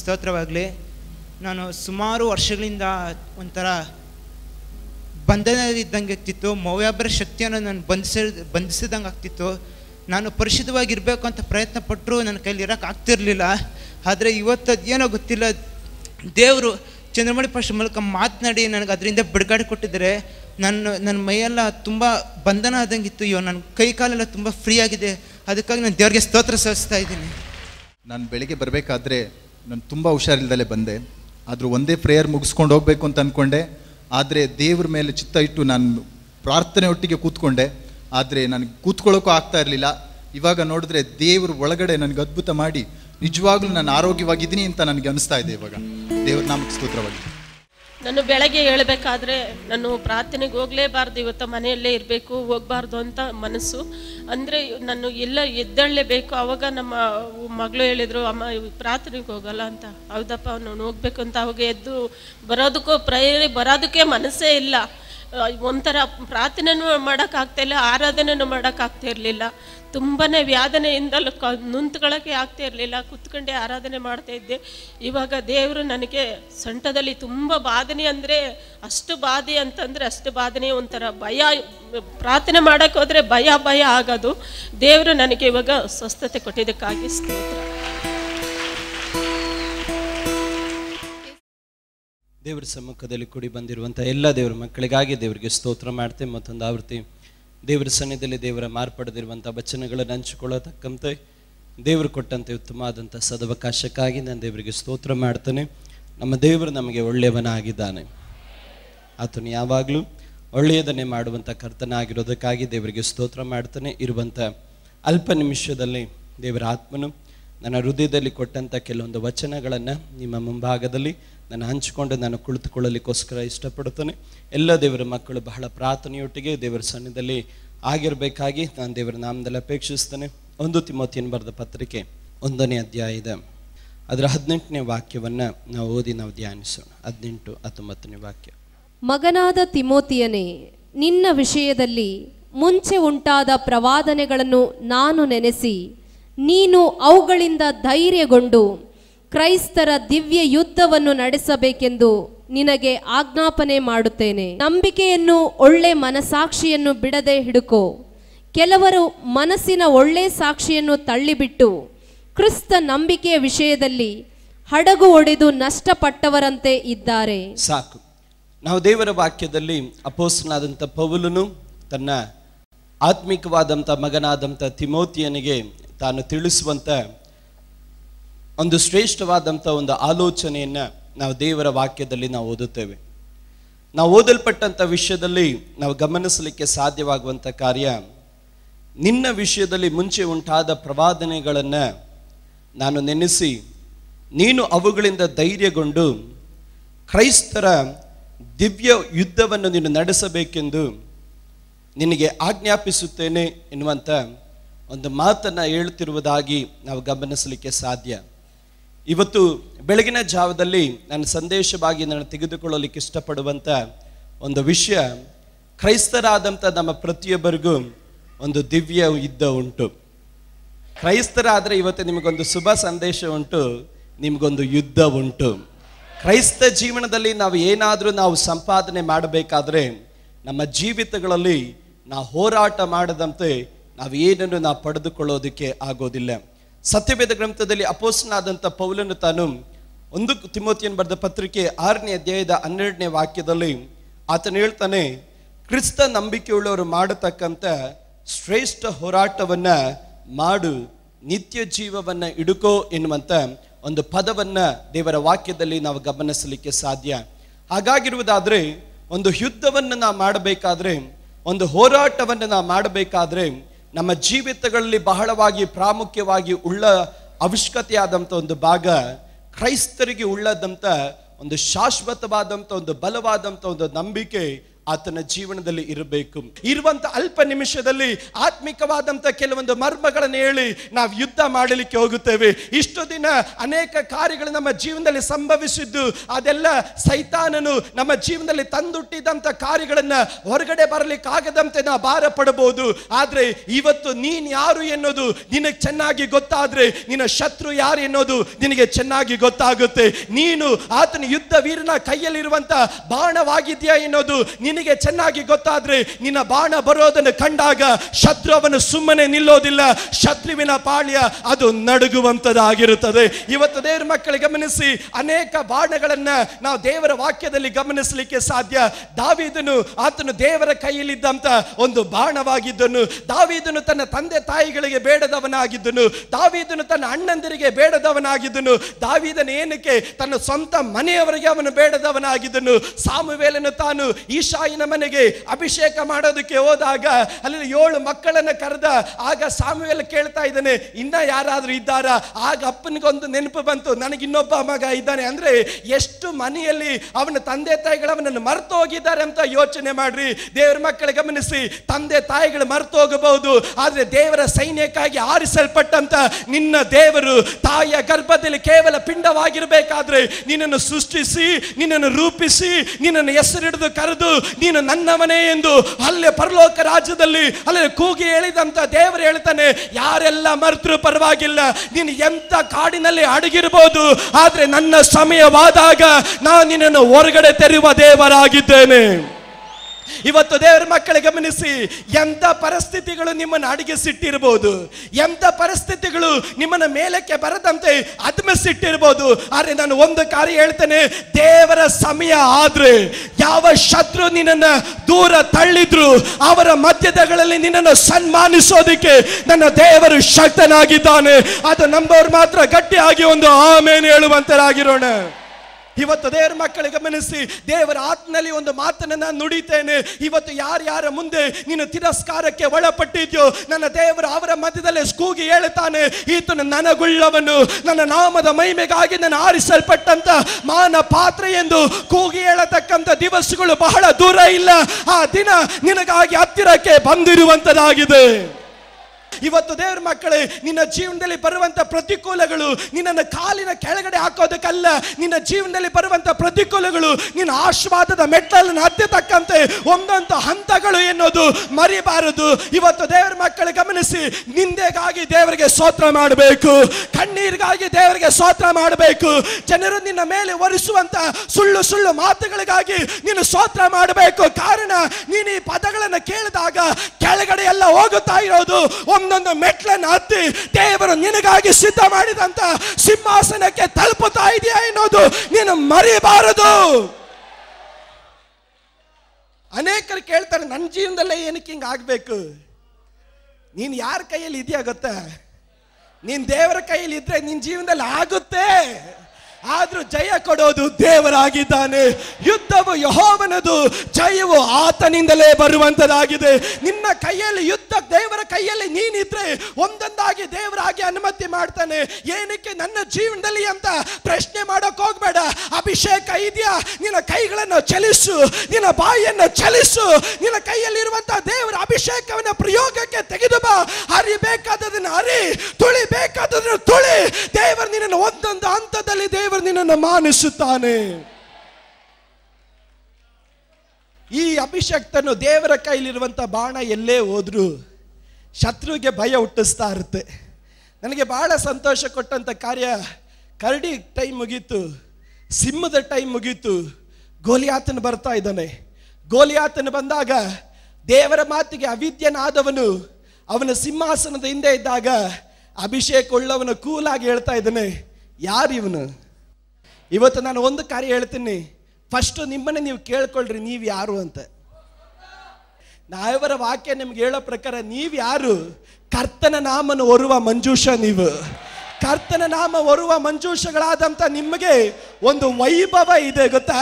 ಸ್ತೋತ್ರವಾಗಲಿ ನಾನು ಸುಮಾರು ವರ್ಷಗಳಿಂದ ಒಂಥರ ಬಂಧನ ಇದ್ದಂಗೆ ಆಗ್ತಿತ್ತು ಮೌವ್ಯಾಬ್ರ ಶಕ್ತಿಯನ್ನು ನಾನು ಬಂಧಿಸ ಬಂಧಿಸಿದಂಗೆ ಆಗ್ತಿತ್ತು ನಾನು ಪರಿಶುದ್ಧವಾಗಿರಬೇಕು ಅಂತ ಪ್ರಯತ್ನ ಪಟ್ಟರು ನನ್ನ ಕೈಲಿ ಇರೋಕೆ ಆಗ್ತಿರ್ಲಿಲ್ಲ ಆದರೆ ಇವತ್ತು ಅದೇನೋ ಗೊತ್ತಿಲ್ಲ ದೇವರು ಚಂದ್ರಮಣಿ ಪಕ್ಷ ಮೂಲಕ ಮಾತನಾಡಿ ನನಗೆ ಅದರಿಂದ ಬಿಡುಗಡೆ ಕೊಟ್ಟಿದ್ದಾರೆ ನನ್ನ ನನ್ನ ಮೈಯೆಲ್ಲ ತುಂಬ ಬಂಧನ ಆದಂಗಿತ್ತು ಇವಾಗ ನನ್ನ ಕೈ ಕಾಲೆಲ್ಲ ತುಂಬ ಫ್ರೀ ಆಗಿದೆ ಅದಕ್ಕಾಗಿ ನಾನು ದೇವ್ರಿಗೆ ಸ್ತೋತ್ರ ಸಲ್ಲಿಸ್ತಾ ಇದ್ದೀನಿ ನಾನು ಬೆಳಿಗ್ಗೆ ಬರಬೇಕಾದ್ರೆ ನಾನು ತುಂಬ ಹುಷಾರಿಲ್ದಲೇ ಬಂದೆ ಆದರೂ ಒಂದೇ ಪ್ರೇಯರ್ ಮುಗಿಸ್ಕೊಂಡು ಹೋಗಬೇಕು ಅಂತ ಅಂದ್ಕೊಂಡೆ ಆದರೆ ದೇವ್ರ ಮೇಲೆ ಚಿತ್ತ ಇಟ್ಟು ನಾನು ಪ್ರಾರ್ಥನೆ ಒಟ್ಟಿಗೆ ಕೂತ್ಕೊಂಡೆ ಆದರೆ ನನಗೆ ಕೂತ್ಕೊಳ್ಳೋಕ್ಕೂ ಆಗ್ತಾ ಇರಲಿಲ್ಲ ಇವಾಗ ನೋಡಿದ್ರೆ ದೇವ್ರ ಒಳಗಡೆ ನನಗೆ ಅದ್ಭುತ ಮಾಡಿ ನಿಜವಾಗ್ಲೂ ನಾನು ಆರೋಗ್ಯವಾಗಿದ್ದೀನಿ ಅಂತ ನನಗೆ ಅನಿಸ್ತಾ ಇದೆ ಇವಾಗ ದೇವ್ರ ನಾಮಕ್ಕೆ ಸ್ತೋತ್ರವಾಗಿದೆ ನಾನು ಬೆಳಗ್ಗೆ ಹೇಳಬೇಕಾದ್ರೆ ನಾನು ಪ್ರಾರ್ಥನೆಗೆ ಹೋಗಲೇಬಾರ್ದು ಇವತ್ತು ಮನೆಯಲ್ಲೇ ಇರಬೇಕು ಹೋಗಬಾರ್ದು ಅಂತ ಮನಸ್ಸು ಅಂದರೆ ನಾನು ಎಲ್ಲ ಎದ್ದಳ್ಳೇಬೇಕು ಆವಾಗ ನಮ್ಮ ಮಗಳು ಹೇಳಿದರು ಅಮ್ಮ ಪ್ರಾರ್ಥನೆಗೆ ಹೋಗಲ್ಲ ಅಂತ ಹೌದಪ್ಪ ನಾನು ಹೋಗ್ಬೇಕು ಅಂತ ಅವಾಗ ಎದ್ದು ಬರೋದಕ್ಕೂ ಪ್ರೇರಿ ಬರೋದಕ್ಕೆ ಮನಸ್ಸೇ ಇಲ್ಲ ಒಂಥರ ಮಾಡೋಕ್ಕಾಗ್ತಾ ಇಲ್ಲ ಆರಾಧನೆನೂ ಮಾಡೋಕ್ಕಾಗ್ತಾ ಇರಲಿಲ್ಲ ತುಂಬಾ ವ್ಯಾಧನೆಯಿಂದಲೂ ಕ ನಿಂತ್ಕೊಳ್ಳೋಕ್ಕೆ ಆಗ್ತಾ ಇರಲಿಲ್ಲ ಕುತ್ಕೊಂಡೆ ಆರಾಧನೆ ಮಾಡ್ತಾ ಇದ್ದೆ ಇವಾಗ ದೇವರು ನನಗೆ ಸೊಂಟದಲ್ಲಿ ತುಂಬ ಬಾಧನೆ ಅಂದರೆ ಅಷ್ಟು ಬಾಧೆ ಅಂತಂದರೆ ಅಷ್ಟು ಬಾಧನೆ ಒಂಥರ ಭಯ ಪ್ರಾರ್ಥನೆ ಮಾಡೋಕ್ಕೆ ಹೋದರೆ ಭಯ ಭಯ ಆಗೋದು ದೇವರು ನನಗೆ ಇವಾಗ ಸ್ವಸ್ಥತೆ ಕೊಟ್ಟಿದ್ದಕ್ಕಾಗಿ ಸ್ತೋತ್ರ ದೇವರ ಸಮ್ಮುಖದಲ್ಲಿ ಕೂಡಿ ಬಂದಿರುವಂಥ ಎಲ್ಲ ದೇವರ ಮಕ್ಕಳಿಗಾಗಿ ದೇವರಿಗೆ ಸ್ತೋತ್ರ ಮಾಡ್ತೇವೆ ಮತ್ತೊಂದು ಆವೃತ್ತಿ ದೇವರ ಸನ್ನಿಧಿಯಲ್ಲಿ ದೇವರ ಮಾರ್ಪಡೆದಿರುವಂಥ ವಚನಗಳನ್ನು ಹಂಚಿಕೊಳ್ಳತಕ್ಕಂತೆ ದೇವರು ಕೊಟ್ಟಂತೆ ಉತ್ತಮವಾದಂಥ ಸದವಕಾಶಕ್ಕಾಗಿ ನಾನು ದೇವರಿಗೆ ಸ್ತೋತ್ರ ಮಾಡ್ತೇನೆ ನಮ್ಮ ದೇವರು ನಮಗೆ ಒಳ್ಳೆಯವನಾಗಿದ್ದಾನೆ ಆತನು ಯಾವಾಗಲೂ ಒಳ್ಳೆಯದನ್ನೇ ಮಾಡುವಂಥ ಕರ್ತನಾಗಿರೋದಕ್ಕಾಗಿ ದೇವರಿಗೆ ಸ್ತೋತ್ರ ಮಾಡ್ತಾನೆ ಇರುವಂಥ ಅಲ್ಪ ನಿಮಿಷದಲ್ಲಿ ದೇವರ ಆತ್ಮನು ನನ್ನ ಹೃದಯದಲ್ಲಿ ಕೊಟ್ಟಂಥ ಕೆಲವೊಂದು ವಚನಗಳನ್ನು ನಿಮ್ಮ ಮುಂಭಾಗದಲ್ಲಿ ನಾನು ಹಂಚಿಕೊಂಡು ನಾನು ಕುಳಿತುಕೊಳ್ಳಲಿಕ್ಕೋಸ್ಕರ ಇಷ್ಟಪಡ್ತೇನೆ ಎಲ್ಲ ದೇವರ ಮಕ್ಕಳು ಬಹಳ ಪ್ರಾರ್ಥನೆಯೊಟ್ಟಿಗೆ ದೇವರ ಸಣ್ಣದಲ್ಲಿ ಆಗಿರಬೇಕಾಗಿ ನಾನು ದೇವರ ನಾಮದಲ್ಲಿ ಅಪೇಕ್ಷಿಸ್ತೇನೆ ಒಂದು ತಿಮೋತಿಯನ್ನು ಬರೆದ ಪತ್ರಿಕೆ ಒಂದನೇ ಅಧ್ಯಾಯದ ಅದರ ಹದಿನೆಂಟನೇ ವಾಕ್ಯವನ್ನು ನಾವು ಓದಿ ನಾವು ಧ್ಯಾನಿಸೋಣ ಹದಿನೆಂಟು ಹತ್ತೊಂಬತ್ತನೇ ವಾಕ್ಯ ಮಗನಾದ ತಿಮೋತಿಯನೇ ನಿನ್ನ ವಿಷಯದಲ್ಲಿ ಮುಂಚೆ ಉಂಟಾದ ಪ್ರವಾದನೆಗಳನ್ನು ನಾನು ನೆನೆಸಿ ನೀನು ಅವುಗಳಿಂದ ಧೈರ್ಯಗೊಂಡು ಕ್ರೈಸ್ತರ ದಿವ್ಯ ಯುದ್ಧವನ್ನು ನಡೆಸಬೇಕೆಂದು ನಿನಗೆ ಆಜ್ಞಾಪನೆ ಮಾಡುತ್ತೇನೆ ನಂಬಿಕೆಯನ್ನು ಒಳ್ಳೆ ಮನಸಾಕ್ಷಿಯನ್ನು ಬಿಡದೆ ಹಿಡುಕೋ ಕೆಲವರು ಮನಸ್ಸಿನ ಒಳ್ಳೆ ಸಾಕ್ಷಿಯನ್ನು ತಳ್ಳಿಬಿಟ್ಟು ಕ್ರಿಸ್ತ ನಂಬಿಕೆಯ ವಿಷಯದಲ್ಲಿ ಹಡಗು ಒಡೆದು ನಷ್ಟಪಟ್ಟವರಂತೆ ಇದ್ದಾರೆ ಸಾಕು ನಾವು ದೇವರ ವಾಕ್ಯದಲ್ಲಿ ಅಪೋಸ್ನಾದಂಥ ಪೌಲನು ತನ್ನ ಆತ್ಮಿಕವಾದಂಥ ಮಗನಾದಂಥ ತಿಮೋತಿಯನಿಗೆ ತಾನು ತಿಳಿಸುವಂಥ ಒಂದು ಶ್ರೇಷ್ಠವಾದಂಥ ಒಂದು ಆಲೋಚನೆಯನ್ನು ನಾವು ದೇವರ ವಾಕ್ಯದಲ್ಲಿ ನಾವು ಓದುತ್ತೇವೆ ನಾವು ಓದಲ್ಪಟ್ಟಂಥ ವಿಷಯದಲ್ಲಿ ನಾವು ಗಮನಿಸಲಿಕ್ಕೆ ಸಾಧ್ಯವಾಗುವಂಥ ಕಾರ್ಯ ನಿನ್ನ ವಿಷಯದಲ್ಲಿ ಮುಂಚೆ ಉಂಟಾದ ಪ್ರವಾದನೆಗಳನ್ನು ನಾನು ನೆನೆಸಿ ನೀನು ಅವುಗಳಿಂದ ಧೈರ್ಯಗೊಂಡು ಕ್ರೈಸ್ತರ ದಿವ್ಯ ಯುದ್ಧವನ್ನು ನೀನು ನಡೆಸಬೇಕೆಂದು ನಿನಗೆ ಆಜ್ಞಾಪಿಸುತ್ತೇನೆ ಎನ್ನುವಂಥ ಒಂದು ಮಾತನ್ನು ಹೇಳ್ತಿರುವುದಾಗಿ ನಾವು ಗಮನಿಸಲಿಕ್ಕೆ ಸಾಧ್ಯ ಇವತ್ತು ಬೆಳಗಿನ ಜಾವದಲ್ಲಿ ನನ್ನ ಸಂದೇಶವಾಗಿ ನಾನು ತೆಗೆದುಕೊಳ್ಳಲಿಕ್ಕೆ ಇಷ್ಟಪಡುವಂಥ ಒಂದು ವಿಷಯ ಕ್ರೈಸ್ತರಾದಂಥ ನಮ್ಮ ಪ್ರತಿಯೊಬ್ಬರಿಗೂ ಒಂದು ದಿವ್ಯ ಯುದ್ಧ ಉಂಟು ಕ್ರೈಸ್ತರಾದರೆ ಇವತ್ತು ನಿಮಗೊಂದು ಶುಭ ಸಂದೇಶ ಉಂಟು ನಿಮಗೊಂದು ಯುದ್ಧ ಉಂಟು ಕ್ರೈಸ್ತ ಜೀವನದಲ್ಲಿ ನಾವು ಏನಾದರೂ ನಾವು ಸಂಪಾದನೆ ಮಾಡಬೇಕಾದ್ರೆ ನಮ್ಮ ಜೀವಿತಗಳಲ್ಲಿ ನಾವು ಹೋರಾಟ ಮಾಡದಂತೆ ನಾವು ಏನನ್ನು ನಾವು ಪಡೆದುಕೊಳ್ಳೋದಕ್ಕೆ ಆಗೋದಿಲ್ಲ ಸತ್ಯಭೇದ ಗ್ರಂಥದಲ್ಲಿ ಅಪೋಸನಾದಂಥ ಪೌಲನು ತಾನು ಒಂದು ತಿಮೋತಿಯನ್ನು ಬರೆದ ಪತ್ರಿಕೆ ಆರನೇ ಅಧ್ಯಾಯದ ಹನ್ನೆರಡನೇ ವಾಕ್ಯದಲ್ಲಿ ಆತನು ಹೇಳ್ತಾನೆ ಕ್ರಿಸ್ತ ನಂಬಿಕೆಯುಳ್ಳವರು ಮಾಡತಕ್ಕಂಥ ಶ್ರೇಷ್ಠ ಹೋರಾಟವನ್ನು ಮಾಡು ನಿತ್ಯ ಜೀವವನ್ನು ಹಿಡುಕೋ ಎನ್ನುವಂಥ ಒಂದು ಪದವನ್ನು ದೇವರ ವಾಕ್ಯದಲ್ಲಿ ನಾವು ಗಮನಿಸಲಿಕ್ಕೆ ಸಾಧ್ಯ ಹಾಗಾಗಿರುವುದಾದರೆ ಒಂದು ಯುದ್ಧವನ್ನು ನಾವು ಮಾಡಬೇಕಾದ್ರೆ ಒಂದು ಹೋರಾಟವನ್ನು ನಾವು ಮಾಡಬೇಕಾದ್ರೆ ನಮ್ಮ ಜೀವಿತಗಳಲ್ಲಿ ಬಹಳವಾಗಿ ಪ್ರಾಮುಖ್ಯವಾಗಿ ಉಳ್ಳ ಆದಂಥ ಒಂದು ಭಾಗ ಕ್ರೈಸ್ತರಿಗೆ ಉಳ್ಳದಂಥ ಒಂದು ಶಾಶ್ವತವಾದಂಥ ಒಂದು ಬಲವಾದಂಥ ಒಂದು ನಂಬಿಕೆ ಆತನ ಜೀವನದಲ್ಲಿ ಇರಬೇಕು ಇರುವಂತ ಅಲ್ಪ ನಿಮಿಷದಲ್ಲಿ ಆತ್ಮಿಕವಾದಂತ ಕೆಲವೊಂದು ಮರ್ಮಗಳನ್ನು ಹೇಳಿ ನಾವು ಯುದ್ಧ ಮಾಡಲಿಕ್ಕೆ ಹೋಗುತ್ತೇವೆ ಇಷ್ಟು ದಿನ ಅನೇಕ ಕಾರ್ಯಗಳು ನಮ್ಮ ಜೀವನದಲ್ಲಿ ಸಂಭವಿಸಿದ್ದು ಅದೆಲ್ಲ ಸೈತಾನನು ನಮ್ಮ ಜೀವನದಲ್ಲಿ ತಂದುಟ್ಟಿದಂತ ಕಾರ್ಯಗಳನ್ನ ಹೊರಗಡೆ ಬರಲಿಕ್ಕಾಗದಂತೆ ನಾವು ಭಾರ ಪಡಬಹುದು ಆದ್ರೆ ಇವತ್ತು ನೀನ್ ಯಾರು ಎನ್ನುವುದು ನಿನಗೆ ಚೆನ್ನಾಗಿ ಗೊತ್ತಾದ್ರೆ ನಿನ್ನ ಶತ್ರು ಯಾರು ಎನ್ನುವುದು ನಿನಗೆ ಚೆನ್ನಾಗಿ ಗೊತ್ತಾಗುತ್ತೆ ನೀನು ಆತನ ಯುದ್ಧ ವೀರನ ಕೈಯಲ್ಲಿರುವಂತ ಬಾಣವಾಗಿದ್ಯಾ ಎನ್ನುವುದು ನಿನಗೆ ಚೆನ್ನಾಗಿ ಗೊತ್ತಾದ್ರೆ ನಿನ್ನ ಬಾಣ ಬರೋದನ್ನು ಕಂಡಾಗ ಶತ್ರು ಅವನು ಸುಮ್ಮನೆ ನಿಲ್ಲೋದಿಲ್ಲ ಶತ್ರುವಿನ ಪಾಳ್ಯ ಅದು ನಡುಗುವಂತದಾಗಿರುತ್ತದೆ ಇವತ್ತು ದೇವರ ಮಕ್ಕಳು ಗಮನಿಸಿ ಅನೇಕ ಬಾಣಗಳನ್ನ ನಾವು ದೇವರ ವಾಕ್ಯದಲ್ಲಿ ಗಮನಿಸಲಿಕ್ಕೆ ಸಾಧ್ಯ ದಾವಿದನು ಆತನು ದೇವರ ಕೈಯಲ್ಲಿದ್ದಂತ ಒಂದು ಬಾಣವಾಗಿದ್ದನು ದಾವಿದನು ತನ್ನ ತಂದೆ ತಾಯಿಗಳಿಗೆ ಬೇಡದವನಾಗಿದ್ದನು ದಾವಿದನು ತನ್ನ ಅಣ್ಣಂದಿರಿಗೆ ಬೇಡದವನಾಗಿದ್ದನು ದಾವಿದನು ಏನಕ್ಕೆ ತನ್ನ ಸ್ವಂತ ಮನೆಯವರಿಗೆ ಅವನು ಬೇಡದವನಾಗಿದ್ದನು ಸಾಮುವೇಲನು ತಾನು ಈಶಾ ತಾಯಿನ ಮನೆಗೆ ಅಭಿಷೇಕ ಮಾಡೋದಕ್ಕೆ ಹೋದಾಗ ಅಲ್ಲಿ ಏಳು ಮಕ್ಕಳನ್ನು ಕರೆದ ಆಗ ಸಾಮುವೆಲ್ ಕೇಳ್ತಾ ಇದ್ದಾನೆ ಇನ್ನ ಯಾರಾದರೂ ಇದ್ದಾರಾ ಆಗ ಅಪ್ಪನಿಗೊಂದು ನೆನಪು ಬಂತು ನನಗಿನ್ನೊಬ್ಬ ಮಗ ಇದ್ದಾನೆ ಅಂದರೆ ಎಷ್ಟು ಮನೆಯಲ್ಲಿ ಅವನ ತಂದೆ ತಾಯಿಗಳು ಅವನನ್ನು ಮರೆತು ಹೋಗಿದ್ದಾರೆ ಅಂತ ಯೋಚನೆ ಮಾಡ್ರಿ ದೇವರ ಮಕ್ಕಳ ಗಮನಿಸಿ ತಂದೆ ತಾಯಿಗಳು ಮರೆತು ಹೋಗಬಹುದು ಆದರೆ ದೇವರ ಸೈನ್ಯಕ್ಕಾಗಿ ಆರಿಸಲ್ಪಟ್ಟಂತ ನಿನ್ನ ದೇವರು ತಾಯಿಯ ಗರ್ಭದಲ್ಲಿ ಕೇವಲ ಪಿಂಡವಾಗಿರಬೇಕಾದ್ರೆ ನಿನ್ನನ್ನು ಸೃಷ್ಟಿಸಿ ನಿನ್ನನ್ನು ರೂಪಿಸಿ ನಿನ್ನನ್ನು ಹೆಸರಿಡಿದು ಕರೆದು ನೀನು ನನ್ನವನೇ ಎಂದು ಅಲ್ಲೇ ಪರಲೋಕ ರಾಜ್ಯದಲ್ಲಿ ಅಲ್ಲೇ ಕೂಗಿ ಹೇಳಿದಂಥ ದೇವರು ಹೇಳ್ತಾನೆ ಯಾರೆಲ್ಲ ಮರೆತರೂ ಪರವಾಗಿಲ್ಲ ನೀನು ಎಂಥ ಕಾಡಿನಲ್ಲಿ ಅಡಗಿರ್ಬೋದು ಆದರೆ ನನ್ನ ಸಮಯವಾದಾಗ ನಾನು ನಿನ್ನನ್ನು ಹೊರಗಡೆ ತೆರೆಯುವ ದೇವರಾಗಿದ್ದೇನೆ ಇವತ್ತು ದೇವರ ಮಕ್ಕಳ ಗಮನಿಸಿ ಎಂಥ ಪರಿಸ್ಥಿತಿಗಳು ನಿಮ್ಮನ್ನು ಸಿಟ್ಟಿರ್ಬೋದು ಎಂಥ ಪರಿಸ್ಥಿತಿಗಳು ನಿಮ್ಮನ್ನ ಮೇಲಕ್ಕೆ ಬರದಂತೆ ಅದ್ಮಿಸಿಟ್ಟಿರ್ಬೋದು ಆದರೆ ನಾನು ಒಂದು ಕಾರ್ಯ ಹೇಳ್ತೇನೆ ದೇವರ ಸಮಯ ಆದ್ರೆ ಯಾವ ಶತ್ರು ನಿನ್ನ ದೂರ ತಳ್ಳಿದ್ರು ಅವರ ಮಧ್ಯದಗಳಲ್ಲಿ ನಿನ್ನನ್ನು ಸನ್ಮಾನಿಸೋದಿಕ್ಕೆ ನನ್ನ ದೇವರು ಶಕ್ತನಾಗಿದ್ದಾನೆ ಅದು ನಂಬೋರು ಮಾತ್ರ ಗಟ್ಟಿಯಾಗಿ ಒಂದು ಆಮೇಲೆ ಹೇಳುವಂತರಾಗಿರೋಣ ಇವತ್ತು ದೇವರ ಮಕ್ಕಳಿಗೆ ಗಮನಿಸಿ ದೇವರ ಆತ್ಮನಲ್ಲಿ ಒಂದು ಮಾತನ್ನು ನಾನು ನುಡಿತೇನೆ ಇವತ್ತು ಯಾರ್ಯಾರ ಮುಂದೆ ನೀನು ತಿರಸ್ಕಾರಕ್ಕೆ ಒಳಪಟ್ಟಿದ್ಯೋ ನನ್ನ ದೇವರು ಅವರ ಮಧ್ಯದಲ್ಲಿ ಕೂಗಿ ಹೇಳ್ತಾನೆ ಈತನು ನನಗುಳ್ಳವನು ನನ್ನ ನಾಮದ ಮಹಿಮೆಗಾಗಿ ನಾನು ಆರಿಸಲ್ಪಟ್ಟಂತ ಮಾನ ಪಾತ್ರ ಎಂದು ಕೂಗಿ ಹೇಳತಕ್ಕಂಥ ದಿವಸಗಳು ಬಹಳ ದೂರ ಇಲ್ಲ ಆ ದಿನ ನಿನಗಾಗಿ ಹತ್ತಿರಕ್ಕೆ ಬಂದಿರುವಂತದಾಗಿದೆ ಇವತ್ತು ದೇವ್ರ ಮಕ್ಕಳೇ ನಿನ್ನ ಜೀವನದಲ್ಲಿ ಬರುವಂತ ಪ್ರತಿಕೂಲಗಳು ನಿನ್ನನ್ನು ಕಾಲಿನ ಕೆಳಗಡೆ ಹಾಕೋದಕ್ಕಲ್ಲ ನಿನ್ನ ಜೀವನದಲ್ಲಿ ಬರುವಂತ ಪ್ರತಿಕೂಲಗಳು ನಿನ್ನ ಆಶೀರ್ವಾದದ ಮೆಟ್ಟಲನ್ನು ಹತ್ತಿರತಕ್ಕಂತೆ ಒಂದೊಂದು ಹಂತಗಳು ಎನ್ನುವುದು ಮರಿಬಾರದು ಇವತ್ತು ದೇವರ ಮಕ್ಕಳು ಗಮನಿಸಿ ನಿಂದೆಗಾಗಿ ದೇವರಿಗೆ ಸ್ತೋತ್ರ ಮಾಡಬೇಕು ಕಣ್ಣೀರಿಗಾಗಿ ದೇವರಿಗೆ ಸ್ತೋತ್ರ ಮಾಡಬೇಕು ಜನರು ನಿನ್ನ ಮೇಲೆ ಒರೆಸುವಂತ ಸುಳ್ಳು ಸುಳ್ಳು ಮಾತುಗಳಿಗಾಗಿ ನೀನು ಸ್ತೋತ್ರ ಮಾಡಬೇಕು ಕಾರಣ ನೀನು ಈ ಪದಗಳನ್ನು ಕೇಳಿದಾಗ ಕೆಳಗಡೆ ಎಲ್ಲ ಹೋಗುತ್ತಾ ಇರೋದು ಒಂದು ಒಂದೊಂದು ಮೆಟ್ಲನ್ನು ಹತ್ತಿ ದೇವರು ನಿನಗಾಗಿ ಸಿದ್ಧ ಮಾಡಿದಂತ ಸಿಂಹಾಸನಕ್ಕೆ ತಲುಪುತ್ತಾ ಇದೆಯಾ ಎನ್ನೋದು ನೀನು ಮರಿಬಾರದು ಅನೇಕರು ಕೇಳ್ತಾರೆ ನನ್ನ ಜೀವನದಲ್ಲೇ ಏನಕ್ಕೆ ಹಿಂಗೆ ಆಗಬೇಕು ನೀನು ಯಾರ ಕೈಯಲ್ಲಿ ಇದೆಯಾ ಗೊತ್ತಾ ನೀನು ದೇವರ ಕೈಯಲ್ಲಿ ಇದ್ರೆ ನಿನ್ನ ಜೀವನದಲ್ಲಿ ಆಗುತ್ತೆ ಆದ್ರೂ ಜಯ ಕೊಡೋದು ದೇವರಾಗಿದ್ದಾನೆ ಯುದ್ಧವು ಯಹೋವನದು ಜಯವು ಆತನಿಂದಲೇ ಬರುವಂತದಾಗಿದೆ ನಿನ್ನ ಕೈಯಲ್ಲಿ ಯುದ್ಧ ದೇವರ ಕೈಯಲ್ಲಿ ನೀನಿದ್ರೆ ಒಂದೊಂದಾಗಿ ದೇವರಾಗಿ ಅನುಮತಿ ಮಾಡ್ತಾನೆ ಏನಕ್ಕೆ ನನ್ನ ಜೀವನದಲ್ಲಿ ಅಂತ ಪ್ರಶ್ನೆ ಮಾಡೋಕೆ ಹೋಗ್ಬೇಡ ಅಭಿಷೇಕ ಇದೆಯಾ ನಿನ್ನ ಕೈಗಳನ್ನು ಚಲಿಸು ನಿನ್ನ ಬಾಯಿಯನ್ನು ಚಲಿಸು ನಿನ್ನ ಕೈಯಲ್ಲಿರುವಂತಹ ದೇವರ ಅಭಿಷೇಕವನ್ನು ಪ್ರಯೋಗಕ್ಕೆ ತೆಗೆದು ಬಾ ಬೇಕಾದದನ್ನು ಹರಿ ಬೇಕಾದದನ್ನು ತುಳಿ ದೇವರು ನಿನ್ನನ್ನು ಒಂದೊಂದು ಹಂತದಲ್ಲಿ ದೇವರು ನಿನ್ನನ್ನು ಮಾನಿಸುತ್ತಾನೆ ಈ ಅಭಿಷಕ್ತನು ದೇವರ ಕೈಲಿರುವಂಥ ಬಾಣ ಎಲ್ಲೇ ಹೋದ್ರು ಶತ್ರುವಿಗೆ ಭಯ ಹುಟ್ಟಿಸ್ತಾ ಇರುತ್ತೆ ನನಗೆ ಬಹಳ ಸಂತೋಷ ಕೊಟ್ಟಂಥ ಕಾರ್ಯ ಕರಡಿ ಟೈಮ್ ಮುಗೀತು ಸಿಂಹದ ಟೈಮ್ ಮುಗೀತು ಗೋಲಿಯಾತನ ಬರ್ತಾ ಇದ್ದಾನೆ ಗೋಲಿಯಾತನ ಬಂದಾಗ ದೇವರ ಮಾತಿಗೆ ಅವಿದ್ಯನಾದವನು ಅವನ ಸಿಂಹಾಸನದ ಹಿಂದೆ ಇದ್ದಾಗ ಅಭಿಷೇಕ ಉಳ್ಳವನು ಕೂಲಾಗಿ ಹೇಳ್ತಾ ಇದ್ದಾನೆ ಯಾರಿವನು ಇವತ್ತು ನಾನು ಒಂದು ಕಾರ್ಯ ಹೇಳ್ತೀನಿ ಫಸ್ಟು ನಿಮ್ಮನ್ನೇ ನೀವು ಕೇಳ್ಕೊಳ್ರಿ ನೀವು ಯಾರು ಅಂತ ನಾಯವರ ವಾಕ್ಯ ನಿಮ್ಗೆ ಹೇಳೋ ಪ್ರಕಾರ ನೀವು ಯಾರು ಕರ್ತನ ನಾಮನ ಹೊರುವ ಮಂಜೂಷ ನೀವು ಕರ್ತನ ನಾಮ ಹೊರುವ ಮಂಜೂಷಗಳಾದಂಥ ನಿಮಗೆ ಒಂದು ವೈಭವ ಇದೆ ಗೊತ್ತಾ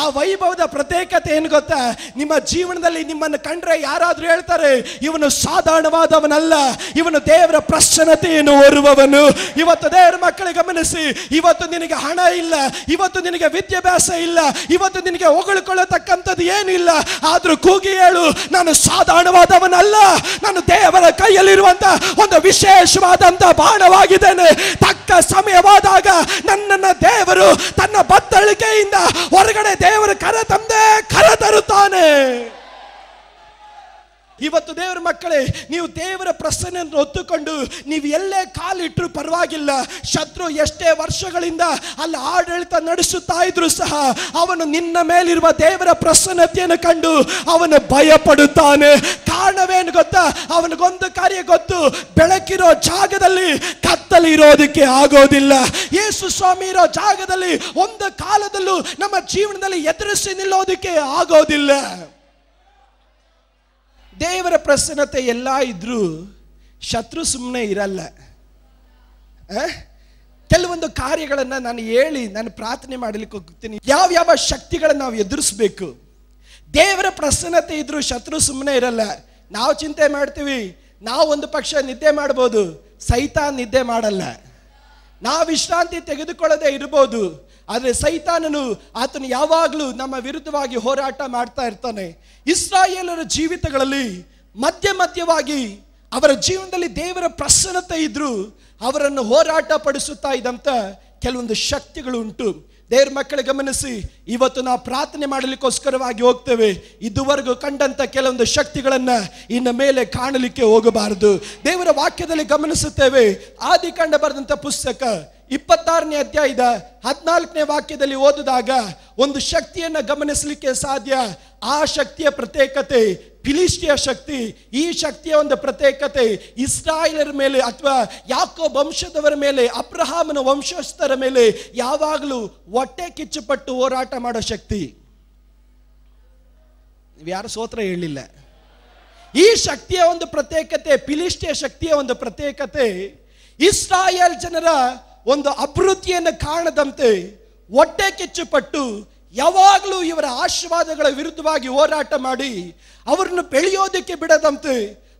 ಆ ವೈಭವದ ಪ್ರತ್ಯೇಕತೆ ಏನು ಗೊತ್ತಾ ನಿಮ್ಮ ಜೀವನದಲ್ಲಿ ನಿಮ್ಮನ್ನು ಕಂಡ್ರೆ ಯಾರಾದರೂ ಹೇಳ್ತಾರೆ ಇವನು ಸಾಧಾರಣವಾದವನಲ್ಲ ಇವನು ದೇವರ ಪ್ರಸನ್ನತೆಯನ್ನು ಹೊರುವವನು ಇವತ್ತು ದೇವರ ಮಕ್ಕಳಿಗೆ ಗಮನಿಸಿ ಇವತ್ತು ನಿನಗೆ ಹಣ ಇಲ್ಲ ಇವತ್ತು ನಿನಗೆ ವಿದ್ಯಾಭ್ಯಾಸ ಇಲ್ಲ ಇವತ್ತು ನಿನಗೆ ಹೊಗಳಿಕೊಳ್ಳತಕ್ಕಂಥದ್ದು ಏನಿಲ್ಲ ಆದರೂ ಕೂಗಿ ಹೇಳು ನಾನು ಸಾಧಾರಣವಾದವನಲ್ಲ ನಾನು ದೇವರ ಕೈಯಲ್ಲಿರುವಂಥ ಒಂದು ವಿಶೇಷವಾದಂಥ ಬಾಣವಾಗಿದ್ದೇನೆ ತಕ್ಕ ಸಮಯವಾದಾಗ ನನ್ನನ್ನು ದೇವರು ತನ್ನ ಬತ್ತಳಿಕೆಯಿಂದ ಹೊರಗಡೆ ದೇವರು ಕರೆ ತಂದೆ ಕರೆ ತರುತ್ತಾನೆ ಇವತ್ತು ದೇವರ ಮಕ್ಕಳೇ ನೀವು ದೇವರ ಪ್ರಸನ್ನ ಹೊತ್ತುಕೊಂಡು ನೀವು ಎಲ್ಲೇ ಕಾಲಿಟ್ಟರು ಪರವಾಗಿಲ್ಲ ಶತ್ರು ಎಷ್ಟೇ ವರ್ಷಗಳಿಂದ ಅಲ್ಲಿ ಆಡಳಿತ ನಡೆಸುತ್ತಾ ಇದ್ರು ಸಹ ಅವನು ನಿನ್ನ ಮೇಲಿರುವ ದೇವರ ಪ್ರಸನ್ನತೆಯನ್ನು ಕಂಡು ಅವನು ಭಯಪಡುತ್ತಾನೆ ಕಾರಣವೇನು ಗೊತ್ತಾ ಅವನಿಗೊಂದು ಕಾರ್ಯ ಗೊತ್ತು ಬೆಳಕಿರೋ ಜಾಗದಲ್ಲಿ ಕತ್ತಲು ಆಗೋದಿಲ್ಲ ಯೇಸು ಸ್ವಾಮಿ ಇರೋ ಜಾಗದಲ್ಲಿ ಒಂದು ಕಾಲದಲ್ಲೂ ನಮ್ಮ ಜೀವನದಲ್ಲಿ ಎದುರಿಸಿ ನಿಲ್ಲೋದಕ್ಕೆ ಆಗೋದಿಲ್ಲ ದೇವರ ಪ್ರಸನ್ನತೆ ಎಲ್ಲ ಇದ್ರೂ ಶತ್ರು ಸುಮ್ಮನೆ ಇರಲ್ಲ ಕೆಲವೊಂದು ಕಾರ್ಯಗಳನ್ನು ನಾನು ಹೇಳಿ ನಾನು ಪ್ರಾರ್ಥನೆ ಮಾಡಲಿಕ್ಕೆ ಹೋಗ್ತೀನಿ ಯಾವ್ಯಾವ ಶಕ್ತಿಗಳನ್ನು ನಾವು ಎದುರಿಸ್ಬೇಕು ದೇವರ ಪ್ರಸನ್ನತೆ ಇದ್ದರೂ ಶತ್ರು ಸುಮ್ಮನೆ ಇರಲ್ಲ ನಾವು ಚಿಂತೆ ಮಾಡ್ತೀವಿ ನಾವು ಒಂದು ಪಕ್ಷ ನಿದ್ದೆ ಮಾಡ್ಬೋದು ಸೈತಾನ್ ನಿದ್ದೆ ಮಾಡಲ್ಲ ನಾವು ವಿಶ್ರಾಂತಿ ತೆಗೆದುಕೊಳ್ಳದೆ ಇರ್ಬೋದು ಆದರೆ ಸೈತಾನನು ಆತನು ಯಾವಾಗಲೂ ನಮ್ಮ ವಿರುದ್ಧವಾಗಿ ಹೋರಾಟ ಮಾಡ್ತಾ ಇರ್ತಾನೆ ಇಸ್ರಾಯೇಲರ ಜೀವಿತಗಳಲ್ಲಿ ಮಧ್ಯ ಮಧ್ಯವಾಗಿ ಅವರ ಜೀವನದಲ್ಲಿ ದೇವರ ಪ್ರಸನ್ನತೆ ಇದ್ದರೂ ಅವರನ್ನು ಹೋರಾಟ ಪಡಿಸುತ್ತಾ ಇದ್ದಂಥ ಕೆಲವೊಂದು ಶಕ್ತಿಗಳು ಉಂಟು ದೇವ್ರ ಮಕ್ಕಳು ಗಮನಿಸಿ ಇವತ್ತು ನಾವು ಪ್ರಾರ್ಥನೆ ಮಾಡಲಿಕ್ಕೋಸ್ಕರವಾಗಿ ಹೋಗ್ತೇವೆ ಇದುವರೆಗೂ ಕಂಡಂಥ ಕೆಲವೊಂದು ಶಕ್ತಿಗಳನ್ನ ಇನ್ನು ಮೇಲೆ ಕಾಣಲಿಕ್ಕೆ ಹೋಗಬಾರದು ದೇವರ ವಾಕ್ಯದಲ್ಲಿ ಗಮನಿಸುತ್ತೇವೆ ಆದಿ ಕಂಡ ಬರೆದಂಥ ಪುಸ್ತಕ ಇಪ್ಪತ್ತಾರನೇ ಅಧ್ಯಾಯದ ಹದಿನಾಲ್ಕನೇ ವಾಕ್ಯದಲ್ಲಿ ಓದಿದಾಗ ಒಂದು ಶಕ್ತಿಯನ್ನು ಗಮನಿಸಲಿಕ್ಕೆ ಸಾಧ್ಯ ಆ ಶಕ್ತಿಯ ಪ್ರತ್ಯೇಕತೆ ಫಿಲಿಸ್ಟಿಯ ಶಕ್ತಿ ಈ ಶಕ್ತಿಯ ಒಂದು ಪ್ರತ್ಯೇಕತೆ ಇಸ್ರಾಯೇಲರ ಮೇಲೆ ಅಥವಾ ಯಾಕೋ ವಂಶದವರ ಮೇಲೆ ಅಬ್ರಹಾಮನ ವಂಶಸ್ಥರ ಮೇಲೆ ಯಾವಾಗಲೂ ಹೊಟ್ಟೆ ಕಿಚ್ಚುಪಟ್ಟು ಹೋರಾಟ ಮಾಡೋ ಶಕ್ತಿ ಯಾರು ಸೋತ್ರ ಹೇಳಿಲ್ಲ ಈ ಶಕ್ತಿಯ ಒಂದು ಪ್ರತ್ಯೇಕತೆ ಫಿಲಿಸ್ಟಿಯ ಶಕ್ತಿಯ ಒಂದು ಪ್ರತ್ಯೇಕತೆ ಇಸ್ರಾಯೇಲ್ ಜನರ ಒಂದು ಅಭಿವೃದ್ಧಿಯನ್ನು ಕಾಣದಂತೆ ಹೊಟ್ಟೆ ಕಿಚ್ಚುಪಟ್ಟು ಯಾವಾಗಲೂ ಇವರ ಆಶೀರ್ವಾದಗಳ ವಿರುದ್ಧವಾಗಿ ಹೋರಾಟ ಮಾಡಿ ಅವರನ್ನು ಬೆಳೆಯೋದಕ್ಕೆ ಬಿಡದಂತೆ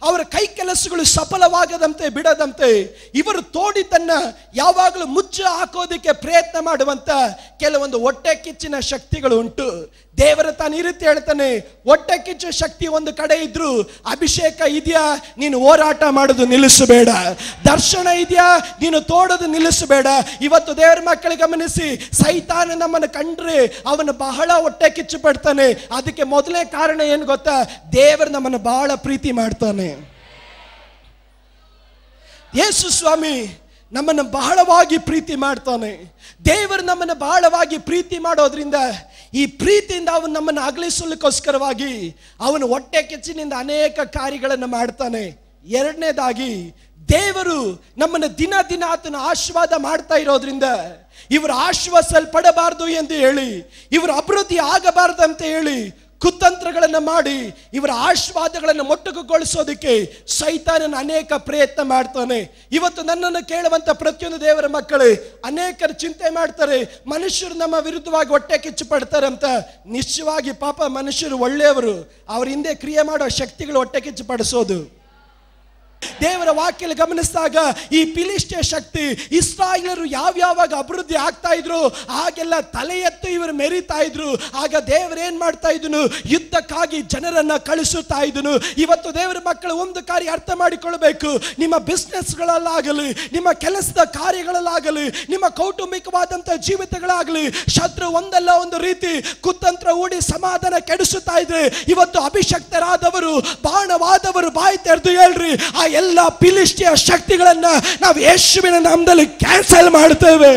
ಅವರ ಕೈ ಕೆಲಸಗಳು ಸಫಲವಾಗದಂತೆ ಬಿಡದಂತೆ ಇವರು ತನ್ನ ಯಾವಾಗಲೂ ಮುಚ್ಚು ಹಾಕೋದಕ್ಕೆ ಪ್ರಯತ್ನ ಮಾಡುವಂಥ ಕೆಲವೊಂದು ಹೊಟ್ಟೆ ಕಿಚ್ಚಿನ ಶಕ್ತಿಗಳು ಉಂಟು ದೇವರ ತಾನು ಇರುತ್ತೆ ಹೇಳ್ತಾನೆ ಹೊಟ್ಟೆ ಕಿಚ್ಚು ಶಕ್ತಿ ಒಂದು ಕಡೆ ಇದ್ರು ಅಭಿಷೇಕ ಇದೆಯಾ ನೀನು ಹೋರಾಟ ಮಾಡೋದು ನಿಲ್ಲಿಸಬೇಡ ದರ್ಶನ ಇದೆಯಾ ನೀನು ತೋಡೋದು ನಿಲ್ಲಿಸಬೇಡ ಇವತ್ತು ದೇವರ ಮಕ್ಕಳಿಗೆ ಗಮನಿಸಿ ಸೈತಾನ ನಮ್ಮನ್ನು ಕಂಡ್ರೆ ಅವನು ಬಹಳ ಹೊಟ್ಟೆ ಕಿಚ್ಚು ಪಡ್ತಾನೆ ಅದಕ್ಕೆ ಮೊದಲೇ ಕಾರಣ ಏನು ಗೊತ್ತಾ ದೇವರು ನಮ್ಮನ್ನು ಬಹಳ ಪ್ರೀತಿ ಮಾಡ್ತಾನೆ ಯೇಸು ಸ್ವಾಮಿ ನಮ್ಮನ್ನು ಬಹಳವಾಗಿ ಪ್ರೀತಿ ಮಾಡ್ತಾನೆ ದೇವರು ನಮ್ಮನ್ನು ಬಹಳವಾಗಿ ಪ್ರೀತಿ ಮಾಡೋದ್ರಿಂದ ಈ ಪ್ರೀತಿಯಿಂದ ಅವನು ನಮ್ಮನ್ನು ಅಗಲಿಸಲಿಕ್ಕೋಸ್ಕರವಾಗಿ ಅವನು ಹೊಟ್ಟೆ ಕೆಚ್ಚಿನಿಂದ ಅನೇಕ ಕಾರ್ಯಗಳನ್ನು ಮಾಡ್ತಾನೆ ಎರಡನೇದಾಗಿ ದೇವರು ನಮ್ಮನ್ನು ದಿನ ದಿನ ಆತನ ಆಶೀರ್ವಾದ ಮಾಡ್ತಾ ಇರೋದ್ರಿಂದ ಇವರು ಆಶ್ವಾಸಲ್ಪಡಬಾರದು ಎಂದು ಹೇಳಿ ಇವರು ಅಭಿವೃದ್ಧಿ ಆಗಬಾರದು ಅಂತ ಹೇಳಿ ಕುತಂತ್ರಗಳನ್ನು ಮಾಡಿ ಇವರ ಆಶೀರ್ವಾದಗಳನ್ನು ಮೊಟ್ಟಕುಗೊಳಿಸೋದಕ್ಕೆ ಸೈತಾನನ ಅನೇಕ ಪ್ರಯತ್ನ ಮಾಡ್ತಾನೆ ಇವತ್ತು ನನ್ನನ್ನು ಕೇಳುವಂಥ ಪ್ರತಿಯೊಂದು ದೇವರ ಮಕ್ಕಳು ಅನೇಕರು ಚಿಂತೆ ಮಾಡ್ತಾರೆ ಮನುಷ್ಯರು ನಮ್ಮ ವಿರುದ್ಧವಾಗಿ ಹೊಟ್ಟೆ ಕಿಚ್ಚು ಪಡ್ತಾರೆ ಅಂತ ನಿಶ್ಚಯವಾಗಿ ಪಾಪ ಮನುಷ್ಯರು ಒಳ್ಳೆಯವರು ಅವರ ಹಿಂದೆ ಕ್ರಿಯೆ ಮಾಡೋ ಶಕ್ತಿಗಳು ಹೊಟ್ಟೆ ಕಿಚ್ಚು ಪಡಿಸೋದು ದೇವರ ವಾಕ್ಯಲ್ಲಿ ಗಮನಿಸಿದಾಗ ಈ ಪಿಲಿಷ್ಠ ಶಕ್ತಿ ಇಸ್ರಾಯಿಲರು ಯಾವ್ಯಾವಾಗ ಅಭಿವೃದ್ಧಿ ಆಗ್ತಾ ಇದ್ರು ಹಾಗೆಲ್ಲ ತಲೆ ಎತ್ತು ಇವರು ಮೆರಿತಾ ಇದ್ರು ಆಗ ದೇವರೇನ್ ಮಾಡ್ತಾ ಇದನು ಯುದ್ಧಕ್ಕಾಗಿ ಜನರನ್ನ ಕಳಿಸುತ್ತಾ ಇದನು ಇವತ್ತು ದೇವರ ಮಕ್ಕಳು ಒಂದು ಕಾರ್ಯ ಅರ್ಥ ಮಾಡಿಕೊಳ್ಬೇಕು ನಿಮ್ಮ ಬಿಸ್ನೆಸ್ಗಳಲ್ಲಾಗಲಿ ನಿಮ್ಮ ಕೆಲಸದ ಕಾರ್ಯಗಳಲ್ಲಾಗಲಿ ನಿಮ್ಮ ಕೌಟುಂಬಿಕವಾದಂತಹ ಜೀವಿತಗಳಾಗಲಿ ಶತ್ರು ಒಂದಲ್ಲ ಒಂದು ರೀತಿ ಕುತಂತ್ರ ಓಡಿ ಸಮಾಧಾನ ಕೆಡಿಸುತ್ತಾ ಇದ್ರೆ ಇವತ್ತು ಅಭಿಷಕ್ತರಾದವರು ಬಾಣವಾದವರು ಬಾಯಿ ತೆರೆದು ಹೇಳ್ರಿ ಆ ಎಲ್ಲ ಪಿಲಿಷ್ಟಿಯ ಶಕ್ತಿಗಳನ್ನು ನಾವು ಯೇಸುವಿನ ನಾಮದಲ್ಲಿ ಕ್ಯಾನ್ಸಲ್ ಮಾಡ್ತೇವೆ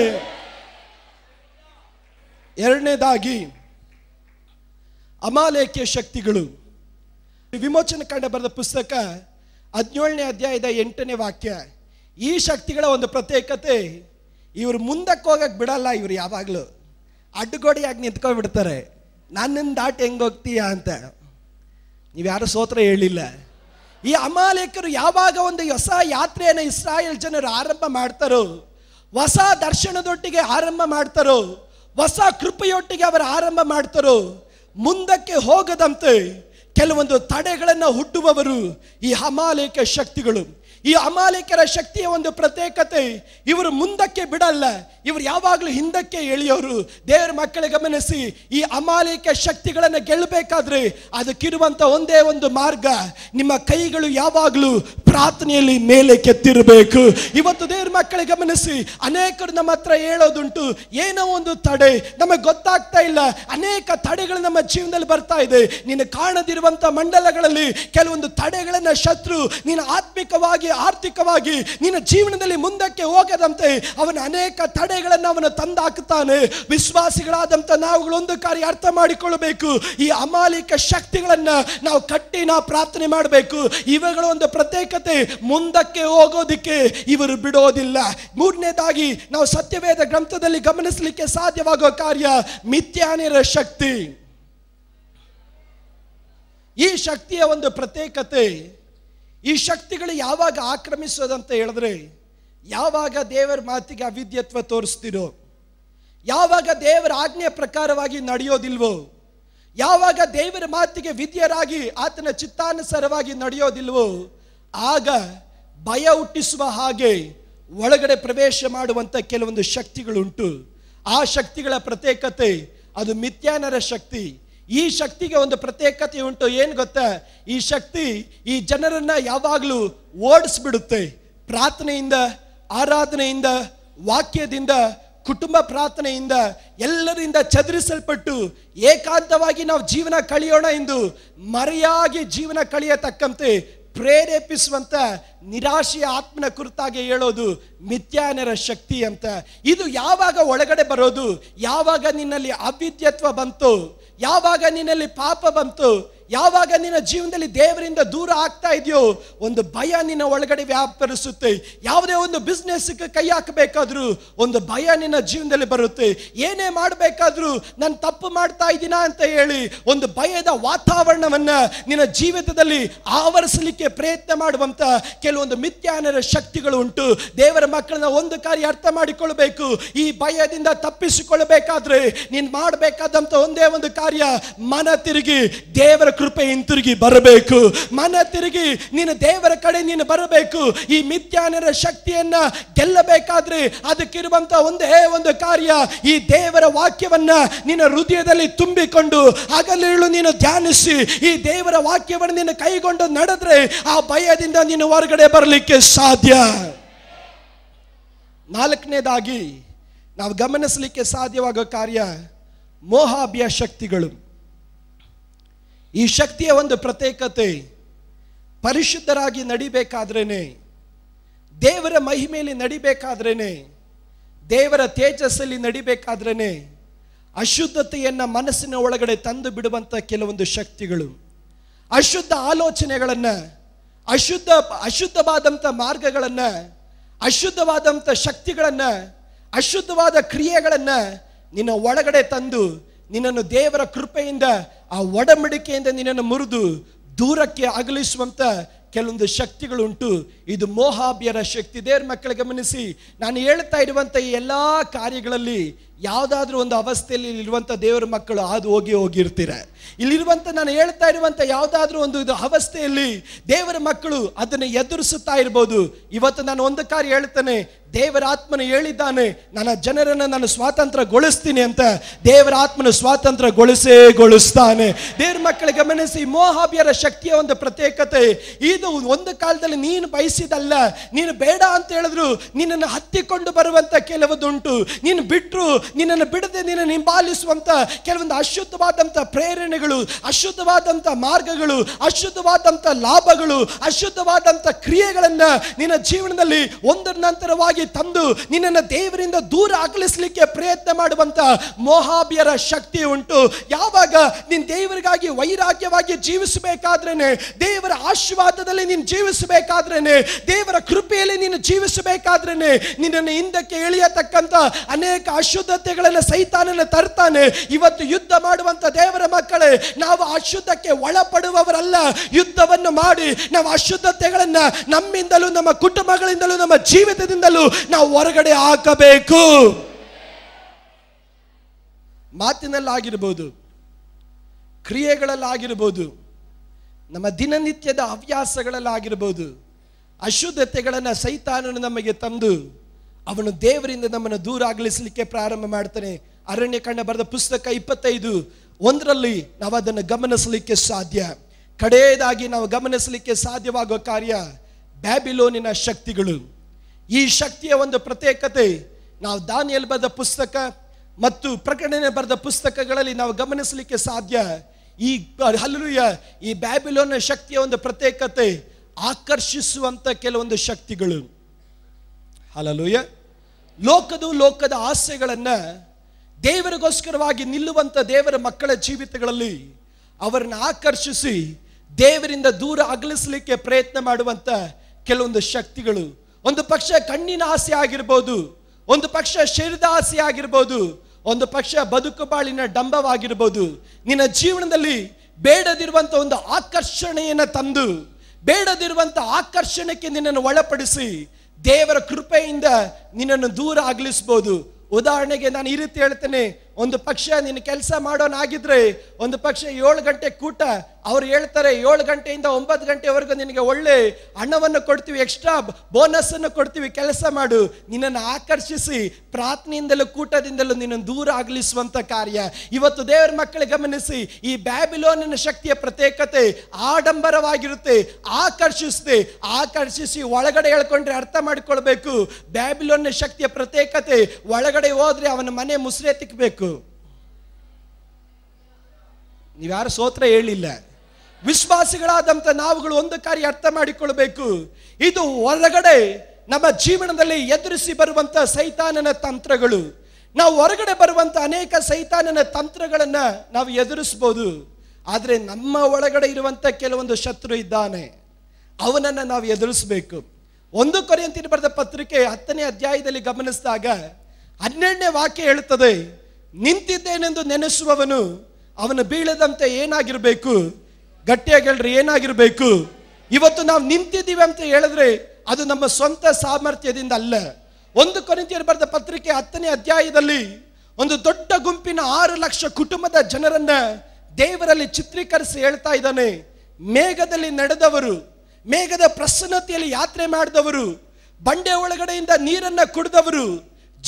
ಎರಡನೇದಾಗಿ ಅಮಾಲೇಖ್ಯ ಶಕ್ತಿಗಳು ವಿಮೋಚನ ಕಂಡ ಬರೆದ ಪುಸ್ತಕ ಹದಿನೇಳನೇ ಅಧ್ಯಾಯದ ಎಂಟನೇ ವಾಕ್ಯ ಈ ಶಕ್ತಿಗಳ ಒಂದು ಪ್ರತ್ಯೇಕತೆ ಇವರು ಮುಂದಕ್ಕೆ ಹೋಗಕ್ಕೆ ಬಿಡಲ್ಲ ಇವರು ಯಾವಾಗಲೂ ಅಡ್ಡುಗೋಡೆಯಾಗಿ ನಿಂತ್ಕೊಂಡ್ಬಿಡ್ತಾರೆ ನನ್ನನ್ನು ದಾಟಿ ಹೆಂಗೆ ಹೋಗ್ತೀಯಾ ಅಂತ ನೀವು ಯಾರು ಸೋತ್ರ ಹೇಳಿಲ್ಲ ಈ ಅಮಾಲೇಕರು ಯಾವಾಗ ಒಂದು ಹೊಸ ಯಾತ್ರೆಯನ್ನು ಇಸ್ರಾಯೇಲ್ ಜನರು ಆರಂಭ ಮಾಡ್ತಾರೋ ಹೊಸ ದರ್ಶನದೊಟ್ಟಿಗೆ ಆರಂಭ ಮಾಡ್ತಾರೋ ಹೊಸ ಕೃಪೆಯೊಟ್ಟಿಗೆ ಅವರು ಆರಂಭ ಮಾಡ್ತಾರೋ ಮುಂದಕ್ಕೆ ಹೋಗದಂತೆ ಕೆಲವೊಂದು ತಡೆಗಳನ್ನು ಹುಟ್ಟುವವರು ಈ ಅಮಾಲೇಕ ಶಕ್ತಿಗಳು ಈ ಅಮಾಲಿಕರ ಶಕ್ತಿಯ ಒಂದು ಪ್ರತ್ಯೇಕತೆ ಇವರು ಮುಂದಕ್ಕೆ ಬಿಡಲ್ಲ ಇವರು ಯಾವಾಗಲೂ ಹಿಂದಕ್ಕೆ ಎಳೆಯೋರು ದೇವರ ಮಕ್ಕಳ ಗಮನಿಸಿ ಈ ಅಮಾಲಿಕ ಶಕ್ತಿಗಳನ್ನು ಗೆಲ್ಲಬೇಕಾದ್ರೆ ಅದಕ್ಕಿರುವಂಥ ಒಂದೇ ಒಂದು ಮಾರ್ಗ ನಿಮ್ಮ ಕೈಗಳು ಯಾವಾಗಲೂ ಪ್ರಾರ್ಥನೆಯಲ್ಲಿ ಮೇಲೆ ಕೆತ್ತಿರಬೇಕು ಇವತ್ತು ದೇವ್ರ ಮಕ್ಕಳಿಗೆ ಗಮನಿಸಿ ಅನೇಕರು ನಮ್ಮ ಹತ್ರ ಹೇಳೋದುಂಟು ಏನೋ ಒಂದು ತಡೆ ನಮಗೆ ಗೊತ್ತಾಗ್ತಾ ಇಲ್ಲ ಅನೇಕ ತಡೆಗಳು ನಮ್ಮ ಜೀವನದಲ್ಲಿ ಬರ್ತಾ ಇದೆ ನೀನು ಕಾಣದಿರುವಂಥ ಮಂಡಲಗಳಲ್ಲಿ ಕೆಲವೊಂದು ತಡೆಗಳನ್ನ ಶತ್ರು ನೀನು ಆತ್ಮಿಕವಾಗಿ ಆರ್ಥಿಕವಾಗಿ ನಿನ್ನ ಜೀವನದಲ್ಲಿ ಮುಂದಕ್ಕೆ ಹೋಗದಂತೆ ಅವನ ಅನೇಕ ತಡೆಗಳನ್ನು ಅವನು ತಂದಾಕುತ್ತಾನೆ ವಿಶ್ವಾಸಿಗಳಾದಂಥ ಒಂದು ಕಾರ್ಯ ಅರ್ಥ ಮಾಡಿಕೊಳ್ಳಬೇಕು ಈ ಅಮಾಲಿಕ ಶಕ್ತಿಗಳನ್ನ ನಾವು ಕಟ್ಟಿ ನಾವು ಪ್ರಾರ್ಥನೆ ಮಾಡಬೇಕು ಇವುಗಳ ಒಂದು ಪ್ರತ್ಯೇಕ ಮುಂದಕ್ಕೆ ಹೋಗೋದಿಕ್ಕೆ ಇವರು ಬಿಡೋದಿಲ್ಲ ಮೂರನೇದಾಗಿ ನಾವು ಸತ್ಯವೇದ ಗ್ರಂಥದಲ್ಲಿ ಗಮನಿಸಲಿಕ್ಕೆ ಸಾಧ್ಯವಾಗೋ ಕಾರ್ಯ ಮಿಥ್ಯಾನಿರ ಶಕ್ತಿ ಈ ಶಕ್ತಿಯ ಒಂದು ಪ್ರತ್ಯೇಕತೆ ಈ ಶಕ್ತಿಗಳು ಯಾವಾಗ ಆಕ್ರಮಿಸೋದಂತ ಹೇಳಿದ್ರೆ ಯಾವಾಗ ದೇವರ ಮಾತಿಗೆ ಅವಿದ್ಯತ್ವ ತೋರಿಸ್ತಿರೋ ಯಾವಾಗ ದೇವರ ಆಜ್ಞೆ ಪ್ರಕಾರವಾಗಿ ನಡೆಯೋದಿಲ್ವೋ ಯಾವಾಗ ದೇವರ ಮಾತಿಗೆ ವಿದ್ಯರಾಗಿ ಆತನ ಚಿತ್ತಾನುಸಾರವಾಗಿ ನಡೆಯೋದಿಲ್ವೋ ಆಗ ಭಯ ಹುಟ್ಟಿಸುವ ಹಾಗೆ ಒಳಗಡೆ ಪ್ರವೇಶ ಮಾಡುವಂಥ ಕೆಲವೊಂದು ಶಕ್ತಿಗಳುಂಟು ಆ ಶಕ್ತಿಗಳ ಪ್ರತ್ಯೇಕತೆ ಅದು ಮಿಥ್ಯಾನರ ಶಕ್ತಿ ಈ ಶಕ್ತಿಗೆ ಒಂದು ಪ್ರತ್ಯೇಕತೆ ಉಂಟು ಏನು ಗೊತ್ತಾ ಈ ಶಕ್ತಿ ಈ ಜನರನ್ನ ಯಾವಾಗಲೂ ಓಡಿಸ್ಬಿಡುತ್ತೆ ಪ್ರಾರ್ಥನೆಯಿಂದ ಆರಾಧನೆಯಿಂದ ವಾಕ್ಯದಿಂದ ಕುಟುಂಬ ಪ್ರಾರ್ಥನೆಯಿಂದ ಎಲ್ಲರಿಂದ ಚದುರಿಸಲ್ಪಟ್ಟು ಏಕಾಂತವಾಗಿ ನಾವು ಜೀವನ ಕಳೆಯೋಣ ಎಂದು ಮರೆಯಾಗಿ ಜೀವನ ಕಳೆಯತಕ್ಕಂತೆ ಪ್ರೇರೇಪಿಸುವಂಥ ನಿರಾಶೆಯ ಆತ್ಮನ ಕುರಿತಾಗಿ ಹೇಳೋದು ಮಿಥ್ಯಾನರ ಶಕ್ತಿ ಅಂತ ಇದು ಯಾವಾಗ ಒಳಗಡೆ ಬರೋದು ಯಾವಾಗ ನಿನ್ನಲ್ಲಿ ಅವಿದ್ಯತ್ವ ಬಂತು ಯಾವಾಗ ನಿನ್ನಲ್ಲಿ ಪಾಪ ಬಂತು ಯಾವಾಗ ನಿನ್ನ ಜೀವನದಲ್ಲಿ ದೇವರಿಂದ ದೂರ ಆಗ್ತಾ ಇದೆಯೋ ಒಂದು ಭಯ ನಿನ್ನ ಒಳಗಡೆ ವ್ಯಾಪರಿಸುತ್ತೆ ಯಾವುದೇ ಒಂದು ಬಿಸ್ನೆಸ್ಗೆ ಕೈ ಹಾಕಬೇಕಾದ್ರೂ ಒಂದು ಭಯ ನಿನ್ನ ಜೀವನದಲ್ಲಿ ಬರುತ್ತೆ ಏನೇ ಮಾಡಬೇಕಾದ್ರೂ ನಾನು ತಪ್ಪು ಮಾಡ್ತಾ ಇದ್ದೀನ ಅಂತ ಹೇಳಿ ಒಂದು ಭಯದ ವಾತಾವರಣವನ್ನ ನಿನ್ನ ಜೀವಿತದಲ್ಲಿ ಆವರಿಸಲಿಕ್ಕೆ ಪ್ರಯತ್ನ ಮಾಡುವಂತ ಕೆಲವೊಂದು ಮಿಥ್ಯಾನರ ಶಕ್ತಿಗಳು ಉಂಟು ದೇವರ ಮಕ್ಕಳನ್ನ ಒಂದು ಕಾರ್ಯ ಅರ್ಥ ಮಾಡಿಕೊಳ್ಬೇಕು ಈ ಭಯದಿಂದ ತಪ್ಪಿಸಿಕೊಳ್ಳಬೇಕಾದ್ರೆ ನೀನು ಮಾಡಬೇಕಾದಂತ ಒಂದೇ ಒಂದು ಕಾರ್ಯ ಮನ ತಿರುಗಿ ದೇವರ ಕೃಪೆ ಹಿಂತಿರುಗಿ ಬರಬೇಕು ಮನ ತಿರುಗಿ ನಿನ್ನ ದೇವರ ಕಡೆ ನೀನು ಬರಬೇಕು ಈ ಮಿಥ್ಯಾನರ ಶಕ್ತಿಯನ್ನ ಗೆಲ್ಲಬೇಕಾದ್ರೆ ಅದಕ್ಕಿರುವಂತ ಒಂದೇ ಒಂದು ಕಾರ್ಯ ಈ ದೇವರ ವಾಕ್ಯವನ್ನ ನಿನ್ನ ಹೃದಯದಲ್ಲಿ ತುಂಬಿಕೊಂಡು ಹಗಲಿರುಳು ನೀನು ಧ್ಯಾನಿಸಿ ಈ ದೇವರ ವಾಕ್ಯವನ್ನು ನೀನು ಕೈಗೊಂಡು ನಡೆದ್ರೆ ಆ ಭಯದಿಂದ ನೀನು ಹೊರಗಡೆ ಬರಲಿಕ್ಕೆ ಸಾಧ್ಯ ನಾಲ್ಕನೇದಾಗಿ ನಾವು ಗಮನಿಸಲಿಕ್ಕೆ ಸಾಧ್ಯವಾಗೋ ಕಾರ್ಯ ಮೋಹಾಭಿಯ ಶಕ್ತಿಗಳು ಈ ಶಕ್ತಿಯ ಒಂದು ಪ್ರತ್ಯೇಕತೆ ಪರಿಶುದ್ಧರಾಗಿ ನಡಿಬೇಕಾದ್ರೇ ದೇವರ ಮಹಿಮೆಯಲ್ಲಿ ನಡಿಬೇಕಾದ್ರೇ ದೇವರ ತೇಜಸ್ಸಲ್ಲಿ ನಡಿಬೇಕಾದ್ರೇ ಅಶುದ್ಧತೆಯನ್ನು ಮನಸ್ಸಿನ ಒಳಗಡೆ ತಂದು ಬಿಡುವಂಥ ಕೆಲವೊಂದು ಶಕ್ತಿಗಳು ಅಶುದ್ಧ ಆಲೋಚನೆಗಳನ್ನು ಅಶುದ್ಧ ಅಶುದ್ಧವಾದಂಥ ಮಾರ್ಗಗಳನ್ನು ಅಶುದ್ಧವಾದಂಥ ಶಕ್ತಿಗಳನ್ನು ಅಶುದ್ಧವಾದ ಕ್ರಿಯೆಗಳನ್ನು ನಿನ್ನ ಒಳಗಡೆ ತಂದು ನಿನ್ನನ್ನು ದೇವರ ಕೃಪೆಯಿಂದ ಆ ಒಡಂಬಡಿಕೆಯಿಂದ ನಿನ್ನನ್ನು ಮುರಿದು ದೂರಕ್ಕೆ ಅಗಲಿಸುವಂಥ ಕೆಲವೊಂದು ಶಕ್ತಿಗಳುಂಟು ಇದು ಮೋಹಾಬ್ಯರ ಶಕ್ತಿ ದೇವ್ರ ಮಕ್ಕಳು ಗಮನಿಸಿ ನಾನು ಹೇಳ್ತಾ ಇರುವಂಥ ಈ ಎಲ್ಲ ಕಾರ್ಯಗಳಲ್ಲಿ ಯಾವುದಾದ್ರೂ ಒಂದು ಅವಸ್ಥೆಯಲ್ಲಿ ಇರುವಂಥ ದೇವರ ಮಕ್ಕಳು ಹಾದು ಹೋಗಿ ಹೋಗಿರ್ತೀರ ಇಲ್ಲಿರುವಂಥ ನಾನು ಹೇಳ್ತಾ ಇರುವಂಥ ಯಾವುದಾದ್ರೂ ಒಂದು ಇದು ಅವಸ್ಥೆಯಲ್ಲಿ ದೇವರ ಮಕ್ಕಳು ಅದನ್ನು ಎದುರಿಸುತ್ತಾ ಇರ್ಬೋದು ಇವತ್ತು ನಾನು ಒಂದು ಕಾರ್ಯ ಹೇಳ್ತೇನೆ ದೇವರ ಆತ್ಮನ ಹೇಳಿದ್ದಾನೆ ನನ್ನ ಜನರನ್ನು ನಾನು ಸ್ವಾತಂತ್ರ್ಯಗೊಳಿಸ್ತೀನಿ ಅಂತ ದೇವರ ಆತ್ಮನ ಸ್ವಾತಂತ್ರ್ಯಗೊಳಿಸೇ ಗೊಳಿಸ್ತಾನೆ ದೇವ್ರ ಮಕ್ಕಳು ಗಮನಿಸಿ ಮೋಹಾಬ್ಯರ ಶಕ್ತಿಯ ಒಂದು ಪ್ರತ್ಯೇಕತೆ ಇದು ಒಂದು ಕಾಲದಲ್ಲಿ ನೀನು ಬಯಸಿದಲ್ಲ ನೀನು ಬೇಡ ಅಂತ ಹೇಳಿದ್ರು ನಿನ್ನನ್ನು ಹತ್ತಿಕೊಂಡು ಬರುವಂಥ ಕೆಲವುದುಂಟು ನೀನು ಬಿಟ್ಟರು ನಿನ್ನನ್ನು ಬಿಡದೆ ನಿನ್ನನ್ನು ಹಿಂಬಾಲಿಸುವಂಥ ಕೆಲವೊಂದು ಅಶುದ್ಧವಾದಂಥ ಪ್ರೇರಣೆಗಳು ಅಶುದ್ಧವಾದಂಥ ಮಾರ್ಗಗಳು ಅಶುದ್ಧವಾದಂಥ ಲಾಭಗಳು ಅಶುದ್ಧವಾದಂತ ಕ್ರಿಯೆಗಳನ್ನು ನಿನ್ನ ಜೀವನದಲ್ಲಿ ಒಂದರ ನಂತರವಾಗಿ ತಂದು ನಿನ್ನನ್ನು ದೇವರಿಂದ ದೂರ ಅಗಲಿಸಲಿಕ್ಕೆ ಪ್ರಯತ್ನ ಮಾಡುವಂತ ಮೋಹಾಬಿಯರ ಶಕ್ತಿ ಉಂಟು ಯಾವಾಗ ನಿನ್ನ ದೇವರಿಗಾಗಿ ವೈರಾಗ್ಯವಾಗಿ ಜೀವಿಸಬೇಕಾದ್ರೇನೆ ದೇವರ ಆಶೀರ್ವಾದದಲ್ಲಿ ನೀನು ಜೀವಿಸಬೇಕಾದ್ರೇನೆ ದೇವರ ಕೃಪೆಯಲ್ಲಿ ನೀನು ಜೀವಿಸಬೇಕಾದ್ರೇನೆ ನಿನ್ನನ್ನು ಹಿಂದಕ್ಕೆ ಎಳೆಯತಕ್ಕಂತ ಅನೇಕ ಅಶುದ್ಧ ಅಶುದ್ಧತೆಗಳನ್ನು ಸೈತಾನನ ತರ್ತಾನೆ ಇವತ್ತು ಯುದ್ಧ ಮಾಡುವಂತ ದೇವರ ಮಕ್ಕಳೇ ನಾವು ಅಶುದ್ಧಕ್ಕೆ ಒಳಪಡುವವರಲ್ಲ ಯುದ್ಧವನ್ನು ಮಾಡಿ ನಾವು ಅಶುದ್ಧತೆಗಳನ್ನು ನಮ್ಮಿಂದಲೂ ನಮ್ಮ ಕುಟುಂಬಗಳಿಂದಲೂ ನಮ್ಮ ಜೀವಿತದಿಂದಲೂ ನಾವು ಹೊರಗಡೆ ಹಾಕಬೇಕು ಮಾತಿನಲ್ಲಾಗಿರ್ಬೋದು ಕ್ರಿಯೆಗಳಲ್ಲಾಗಿರ್ಬೋದು ನಮ್ಮ ದಿನನಿತ್ಯದ ಹವ್ಯಾಸಗಳಲ್ಲಾಗಿರ್ಬೋದು ಅಶುದ್ಧತೆಗಳನ್ನು ಸೈತಾನನು ನಮಗೆ ತಂದು ಅವನು ದೇವರಿಂದ ನಮ್ಮನ್ನು ದೂರ ಆಗಲಿಸಲಿಕ್ಕೆ ಪ್ರಾರಂಭ ಮಾಡ್ತಾನೆ ಅರಣ್ಯ ಕಣ್ಣ ಬರೆದ ಪುಸ್ತಕ ಇಪ್ಪತ್ತೈದು ಒಂದರಲ್ಲಿ ನಾವು ಅದನ್ನು ಗಮನಿಸಲಿಕ್ಕೆ ಸಾಧ್ಯ ಕಡೆಯದಾಗಿ ನಾವು ಗಮನಿಸಲಿಕ್ಕೆ ಸಾಧ್ಯವಾಗುವ ಕಾರ್ಯ ಬ್ಯಾಬಿಲೋನಿನ ಶಕ್ತಿಗಳು ಈ ಶಕ್ತಿಯ ಒಂದು ಪ್ರತ್ಯೇಕತೆ ನಾವು ದಾನಿಯಲ್ಲಿ ಬರೆದ ಪುಸ್ತಕ ಮತ್ತು ಪ್ರಕಟಣೆ ಬರೆದ ಪುಸ್ತಕಗಳಲ್ಲಿ ನಾವು ಗಮನಿಸಲಿಕ್ಕೆ ಸಾಧ್ಯ ಈ ಹಲ್ಲುಯ ಈ ಬ್ಯಾಬಿಲೋನ ಶಕ್ತಿಯ ಒಂದು ಪ್ರತ್ಯೇಕತೆ ಆಕರ್ಷಿಸುವಂಥ ಕೆಲವೊಂದು ಶಕ್ತಿಗಳು ಲೋಯ್ಯ ಲೋಕದು ಲೋಕದ ಆಸೆಗಳನ್ನು ದೇವರಿಗೋಸ್ಕರವಾಗಿ ನಿಲ್ಲುವಂಥ ದೇವರ ಮಕ್ಕಳ ಜೀವಿತಗಳಲ್ಲಿ ಅವರನ್ನು ಆಕರ್ಷಿಸಿ ದೇವರಿಂದ ದೂರ ಅಗಲಿಸಲಿಕ್ಕೆ ಪ್ರಯತ್ನ ಮಾಡುವಂಥ ಕೆಲವೊಂದು ಶಕ್ತಿಗಳು ಒಂದು ಪಕ್ಷ ಕಣ್ಣಿನ ಆಸೆ ಆಗಿರ್ಬೋದು ಒಂದು ಪಕ್ಷ ಶರೀರದ ಆಸೆ ಆಗಿರ್ಬೋದು ಒಂದು ಪಕ್ಷ ಬದುಕು ಬಾಳಿನ ಡಂಬವಾಗಿರ್ಬೋದು ನಿನ್ನ ಜೀವನದಲ್ಲಿ ಬೇಡದಿರುವಂಥ ಒಂದು ಆಕರ್ಷಣೆಯನ್ನು ತಂದು ಬೇಡದಿರುವಂಥ ಆಕರ್ಷಣೆಗೆ ನಿನ್ನನ್ನು ಒಳಪಡಿಸಿ ದೇವರ ಕೃಪೆಯಿಂದ ನಿನ್ನನ್ನು ದೂರ ಆಗಲಿಸ್ಬೋದು ಉದಾಹರಣೆಗೆ ನಾನು ಈ ರೀತಿ ಹೇಳ್ತೇನೆ ಒಂದು ಪಕ್ಷ ನಿನ್ನ ಕೆಲಸ ಆಗಿದ್ರೆ ಒಂದು ಪಕ್ಷ ಏಳು ಗಂಟೆ ಕೂಟ ಅವ್ರು ಹೇಳ್ತಾರೆ ಏಳು ಗಂಟೆಯಿಂದ ಒಂಬತ್ತು ಗಂಟೆವರೆಗೂ ನಿನಗೆ ಒಳ್ಳೆ ಹಣವನ್ನು ಕೊಡ್ತೀವಿ ಎಕ್ಸ್ಟ್ರಾ ಅನ್ನು ಕೊಡ್ತೀವಿ ಕೆಲಸ ಮಾಡು ನಿನ್ನನ್ನು ಆಕರ್ಷಿಸಿ ಪ್ರಾರ್ಥನೆಯಿಂದಲೂ ಕೂಟದಿಂದಲೂ ನಿನ್ನನ್ನು ದೂರ ಆಗಲಿಸುವಂತ ಕಾರ್ಯ ಇವತ್ತು ದೇವರ ಮಕ್ಕಳಿಗೆ ಗಮನಿಸಿ ಈ ಬ್ಯಾಬಿಲೋನಿನ ಶಕ್ತಿಯ ಪ್ರತ್ಯೇಕತೆ ಆಡಂಬರವಾಗಿರುತ್ತೆ ಆಕರ್ಷಿಸುತ್ತೆ ಆಕರ್ಷಿಸಿ ಒಳಗಡೆ ಹೇಳ್ಕೊಂಡ್ರೆ ಅರ್ಥ ಮಾಡಿಕೊಳ್ಬೇಕು ಬ್ಯಾಬಿಲೋನಿನ ಶಕ್ತಿಯ ಪ್ರತ್ಯೇಕತೆ ಒಳಗಡೆ ಹೋದ್ರೆ ಅವನ ಮನೆ ಮುಸ್ರೆ ತಿಕ್ಕಬೇಕು ನೀವ್ಯಾರು ಸೋತ್ರ ಹೇಳಿಲ್ಲ ವಿಶ್ವಾಸಿಗಳಾದಂಥ ನಾವುಗಳು ಒಂದು ಕಾರ್ಯ ಅರ್ಥ ಮಾಡಿಕೊಳ್ಬೇಕು ಇದು ಹೊರಗಡೆ ನಮ್ಮ ಜೀವನದಲ್ಲಿ ಎದುರಿಸಿ ಬರುವಂಥ ಸೈತಾನನ ತಂತ್ರಗಳು ನಾವು ಹೊರಗಡೆ ಬರುವಂಥ ಅನೇಕ ಸೈತಾನನ ತಂತ್ರಗಳನ್ನು ನಾವು ಎದುರಿಸ್ಬೋದು ಆದರೆ ನಮ್ಮ ಒಳಗಡೆ ಇರುವಂಥ ಕೆಲವೊಂದು ಶತ್ರು ಇದ್ದಾನೆ ಅವನನ್ನು ನಾವು ಎದುರಿಸಬೇಕು ಒಂದು ಕೊರಿಯಂತಿನ ಬರೆದ ಪತ್ರಿಕೆ ಹತ್ತನೇ ಅಧ್ಯಾಯದಲ್ಲಿ ಗಮನಿಸಿದಾಗ ಹನ್ನೆರಡನೇ ವಾಕ್ಯ ಹೇಳುತ್ತದೆ ನಿಂತಿದ್ದೇನೆಂದು ನೆನೆಸುವವನು ಅವನು ಬೀಳದಂತೆ ಏನಾಗಿರಬೇಕು ಗಟ್ಟಿಯಾಗಿ ಹೇಳ್ರಿ ಏನಾಗಿರಬೇಕು ಇವತ್ತು ನಾವು ನಿಂತಿದ್ದೀವಿ ಅಂತ ಹೇಳಿದ್ರೆ ಅದು ನಮ್ಮ ಸ್ವಂತ ಸಾಮರ್ಥ್ಯದಿಂದ ಅಲ್ಲ ಒಂದು ಕೊನೆತಿಯರು ಬರೆದ ಪತ್ರಿಕೆ ಹತ್ತನೇ ಅಧ್ಯಾಯದಲ್ಲಿ ಒಂದು ದೊಡ್ಡ ಗುಂಪಿನ ಆರು ಲಕ್ಷ ಕುಟುಂಬದ ಜನರನ್ನ ದೇವರಲ್ಲಿ ಚಿತ್ರೀಕರಿಸಿ ಹೇಳ್ತಾ ಇದ್ದಾನೆ ಮೇಘದಲ್ಲಿ ನಡೆದವರು ಮೇಘದ ಪ್ರಸನ್ನತೆಯಲ್ಲಿ ಯಾತ್ರೆ ಮಾಡಿದವರು ಬಂಡೆ ಒಳಗಡೆಯಿಂದ ನೀರನ್ನ ಕುಡಿದವರು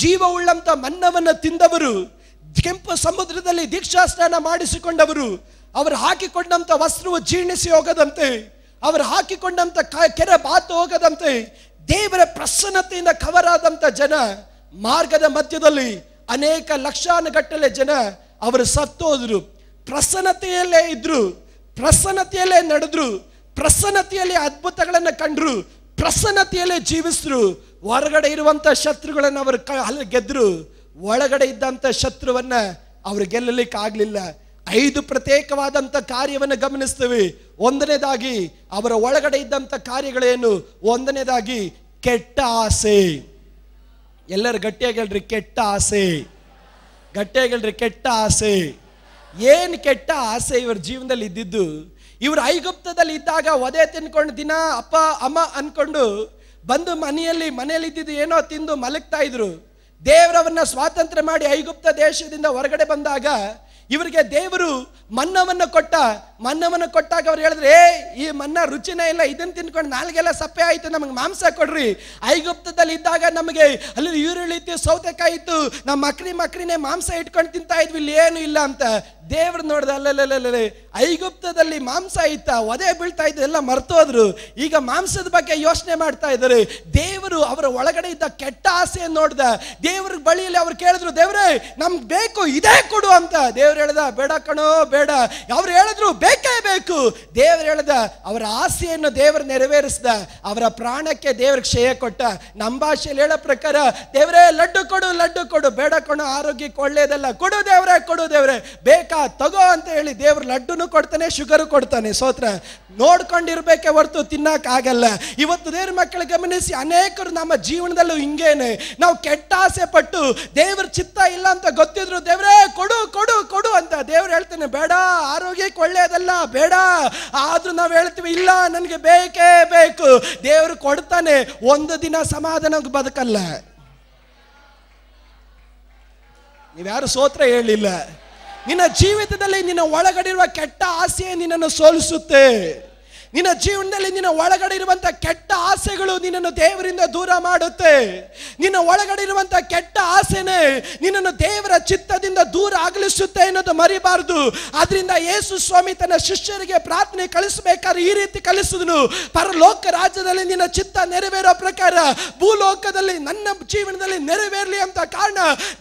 ಜೀವ ಉಳ್ಳಂತ ಮನ್ನವನ್ನು ತಿಂದವರು ಕೆಂಪು ಸಮುದ್ರದಲ್ಲಿ ದೀಕ್ಷಾ ಸ್ನಾನ ಮಾಡಿಸಿಕೊಂಡವರು ಅವರು ಹಾಕಿಕೊಂಡಂಥ ವಸ್ತ್ರವು ಜೀರ್ಣಿಸಿ ಹೋಗದಂತೆ ಅವರು ಹಾಕಿಕೊಂಡಂಥ ಕೆರೆ ಬಾತು ಹೋಗದಂತೆ ದೇವರ ಪ್ರಸನ್ನತೆಯಿಂದ ಕವರ್ ಆದಂಥ ಜನ ಮಾರ್ಗದ ಮಧ್ಯದಲ್ಲಿ ಅನೇಕ ಲಕ್ಷಾನುಗಟ್ಟಲೆ ಜನ ಅವರು ಸತ್ತೋದ್ರು ಪ್ರಸನ್ನತೆಯಲ್ಲೇ ಇದ್ರು ಪ್ರಸನ್ನತೆಯಲ್ಲೇ ನಡೆದ್ರು ಪ್ರಸನ್ನತೆಯಲ್ಲಿ ಅದ್ಭುತಗಳನ್ನು ಕಂಡ್ರು ಪ್ರಸನ್ನತೆಯಲ್ಲೇ ಜೀವಿಸಿದ್ರು ಹೊರಗಡೆ ಇರುವಂಥ ಶತ್ರುಗಳನ್ನು ಅವರು ಗೆದ್ದರು ಒಳಗಡೆ ಇದ್ದಂಥ ಶತ್ರುವನ್ನ ಅವರು ಗೆಲ್ಲಲಿಕ್ಕಾಗಲಿಲ್ಲ ಐದು ಪ್ರತ್ಯೇಕವಾದಂಥ ಕಾರ್ಯವನ್ನು ಗಮನಿಸ್ತೀವಿ ಒಂದನೇದಾಗಿ ಅವರ ಒಳಗಡೆ ಇದ್ದಂಥ ಕಾರ್ಯಗಳೇನು ಒಂದನೇದಾಗಿ ಕೆಟ್ಟ ಆಸೆ ಎಲ್ಲರೂ ಗಟ್ಟಿಯಾಗಿ ಹೇಳ್ರಿ ಕೆಟ್ಟ ಆಸೆ ಗಟ್ಟಿಯಾಗಿ ಹೇಳ್ರಿ ಕೆಟ್ಟ ಆಸೆ ಏನು ಕೆಟ್ಟ ಆಸೆ ಇವರ ಜೀವನದಲ್ಲಿ ಇದ್ದಿದ್ದು ಇವರು ಐಗುಪ್ತದಲ್ಲಿ ಇದ್ದಾಗ ಒದೆ ತಿನ್ಕೊಂಡು ದಿನ ಅಪ್ಪ ಅಮ್ಮ ಅನ್ಕೊಂಡು ಬಂದು ಮನೆಯಲ್ಲಿ ಮನೆಯಲ್ಲಿ ಇದ್ದಿದ್ದು ಏನೋ ತಿಂದು ಮಲಗ್ತಾ ಇದ್ರು ದೇವರವನ್ನ ಸ್ವಾತಂತ್ರ್ಯ ಮಾಡಿ ಐಗುಪ್ತ ದೇಶದಿಂದ ಹೊರಗಡೆ ಬಂದಾಗ ಇವರಿಗೆ ದೇವರು ಮನ್ನವನ್ನು ಕೊಟ್ಟ ಮನ್ನವನ್ನು ಕೊಟ್ಟಾಗ ಅವ್ರು ಹೇಳಿದ್ರೆ ಏ ಈ ಮನ್ನ ರುಚಿನೇ ಇಲ್ಲ ಇದನ್ನು ತಿನ್ಕೊಂಡು ನಾಲ್ಗೆಲ್ಲ ಸಪ್ಪೆ ಆಯಿತು ನಮಗೆ ಮಾಂಸ ಕೊಡ್ರಿ ಐಗುಪ್ತದಲ್ಲಿ ಇದ್ದಾಗ ನಮಗೆ ಅಲ್ಲಿ ಈರುಳ್ಳಿ ಇತ್ತು ಸೌತೆಕಾಯಿ ಇತ್ತು ನಮ್ಮ ಮಕ್ರಿ ಮಕ್ರಿನೇ ಮಾಂಸ ಇಟ್ಕೊಂಡು ತಿಂತಾ ಇದ್ವಿ ಇಲ್ಲಿ ಏನು ಇಲ್ಲ ಅಂತ ದೇವ್ರು ನೋಡ್ದ ಅಲ್ಲಲ್ಲೇ ಐಗುಪ್ತದಲ್ಲಿ ಮಾಂಸ ಇತ್ತ ಒದೆ ಬೀಳ್ತಾ ಇದ್ದು ಎಲ್ಲ ಮರ್ತೋದ್ರು ಈಗ ಮಾಂಸದ ಬಗ್ಗೆ ಯೋಚನೆ ಮಾಡ್ತಾ ಇದ್ದಾರೆ ದೇವರು ಅವರ ಒಳಗಡೆ ಇದ್ದ ಕೆಟ್ಟ ಆಸೆಯನ್ನು ನೋಡ್ದ ದೇವ್ರ ಬಳಿಯಲ್ಲಿ ಅವ್ರು ಕೇಳಿದ್ರು ದೇವ್ರೇ ನಮ್ಗೆ ಬೇಕು ಇದೇ ಕೊಡು ಅಂತ ದೇವ್ರ ಹೇಳದ ಹೇಳ್ದ ಬೇಡ ಕಣೋ ಬೇಡ ಅವ್ರು ಹೇಳಿದ್ರು ಬೇಕೇ ಬೇಕು ದೇವರು ಹೇಳ್ದ ಅವರ ಆಸೆಯನ್ನು ದೇವರು ನೆರವೇರಿಸ್ದ ಅವರ ಪ್ರಾಣಕ್ಕೆ ದೇವ್ರ ಕ್ಷಯ ಕೊಟ್ಟ ನಮ್ಮ ಭಾಷೆಯಲ್ಲಿ ಹೇಳೋ ಪ್ರಕಾರ ದೇವರೇ ಲಡ್ಡು ಕೊಡು ಲಡ್ಡು ಕೊಡು ಬೇಡ ಕಣೋ ಆರೋಗ್ಯಕ್ಕೆ ಒಳ್ಳೇದಲ್ಲ ಕೊಡು ದೇವರೇ ಕೊಡು ದೇವ್ರೆ ಬೇಕಾ ತಗೋ ಅಂತ ಹೇಳಿ ದೇವ್ರ ಲಡ್ಡುನು ಕೊಡ್ತಾನೆ ಶುಗರು ಕೊಡ್ತಾನೆ ಸೋತ್ರ ನೋಡ್ಕೊಂಡಿರ್ಬೇಕೆ ಹೊರತು ಆಗಲ್ಲ ಇವತ್ತು ದೇವ್ರ ಮಕ್ಕಳು ಗಮನಿಸಿ ಅನೇಕರು ನಮ್ಮ ಜೀವನದಲ್ಲೂ ಹಿಂಗೇನೆ ನಾವು ಕೆಟ್ಟ ಆಸೆ ಪಟ್ಟು ದೇವ್ರ ಚಿತ್ತ ಇಲ್ಲ ಅಂತ ಗೊತ್ತಿದ್ರು ದೇವ್ರೇ ಕೊಡು ಕೊಡು ಕೊಡು ಅಂತ ದೇವ್ರು ಹೇಳ್ತೇನೆ ಬೇಡ ಆರೋಗ್ಯಕ್ಕೆ ಒಳ್ಳೆಯದಲ್ಲ ಬೇಡ ಆದರೂ ನಾವು ಹೇಳ್ತೀವಿ ಇಲ್ಲ ನನಗೆ ಬೇಕೇ ಬೇಕು ದೇವರು ಕೊಡ್ತಾನೆ ಒಂದು ದಿನ ಸಮಾಧಾನಕ್ಕೆ ಬದುಕಲ್ಲ ನೀವ್ಯಾರು ಸೋತ್ರ ಹೇಳಿಲ್ಲ ನಿನ್ನ ಜೀವಿತದಲ್ಲಿ ನಿನ್ನ ಇರುವ ಕೆಟ್ಟ ಆಸೆಯೇ ನಿನ್ನನ್ನು ಸೋಲಿಸುತ್ತೆ ನಿನ್ನ ಜೀವನದಲ್ಲಿ ನಿನ್ನ ಒಳಗಡೆ ಇರುವಂತ ಕೆಟ್ಟ ಆಸೆಗಳು ನಿನ್ನನ್ನು ದೇವರಿಂದ ದೂರ ಮಾಡುತ್ತೆ ನಿನ್ನ ಒಳಗಡೆ ಇರುವಂತ ಕೆಟ್ಟ ಆಸೆನೇ ನಿನ್ನನ್ನು ದೇವರ ಚಿತ್ತದಿಂದ ದೂರ ಆಗಲಿಸುತ್ತೆ ಅನ್ನೋದು ಮರಿಬಾರದು ಅದರಿಂದ ಯೇಸು ಸ್ವಾಮಿ ತನ್ನ ಶಿಷ್ಯರಿಗೆ ಪ್ರಾರ್ಥನೆ ಕಳಿಸಬೇಕಾದ್ರೆ ಈ ರೀತಿ ಕಲಿಸಿದನು ಪರಲೋಕ ರಾಜ್ಯದಲ್ಲಿ ನಿನ್ನ ಚಿತ್ತ ನೆರವೇರೋ ಪ್ರಕಾರ ಭೂಲೋಕದಲ್ಲಿ ನನ್ನ ಜೀವನದಲ್ಲಿ ನೆರವೇರಲಿ ಅಂತ ಕಾರಣ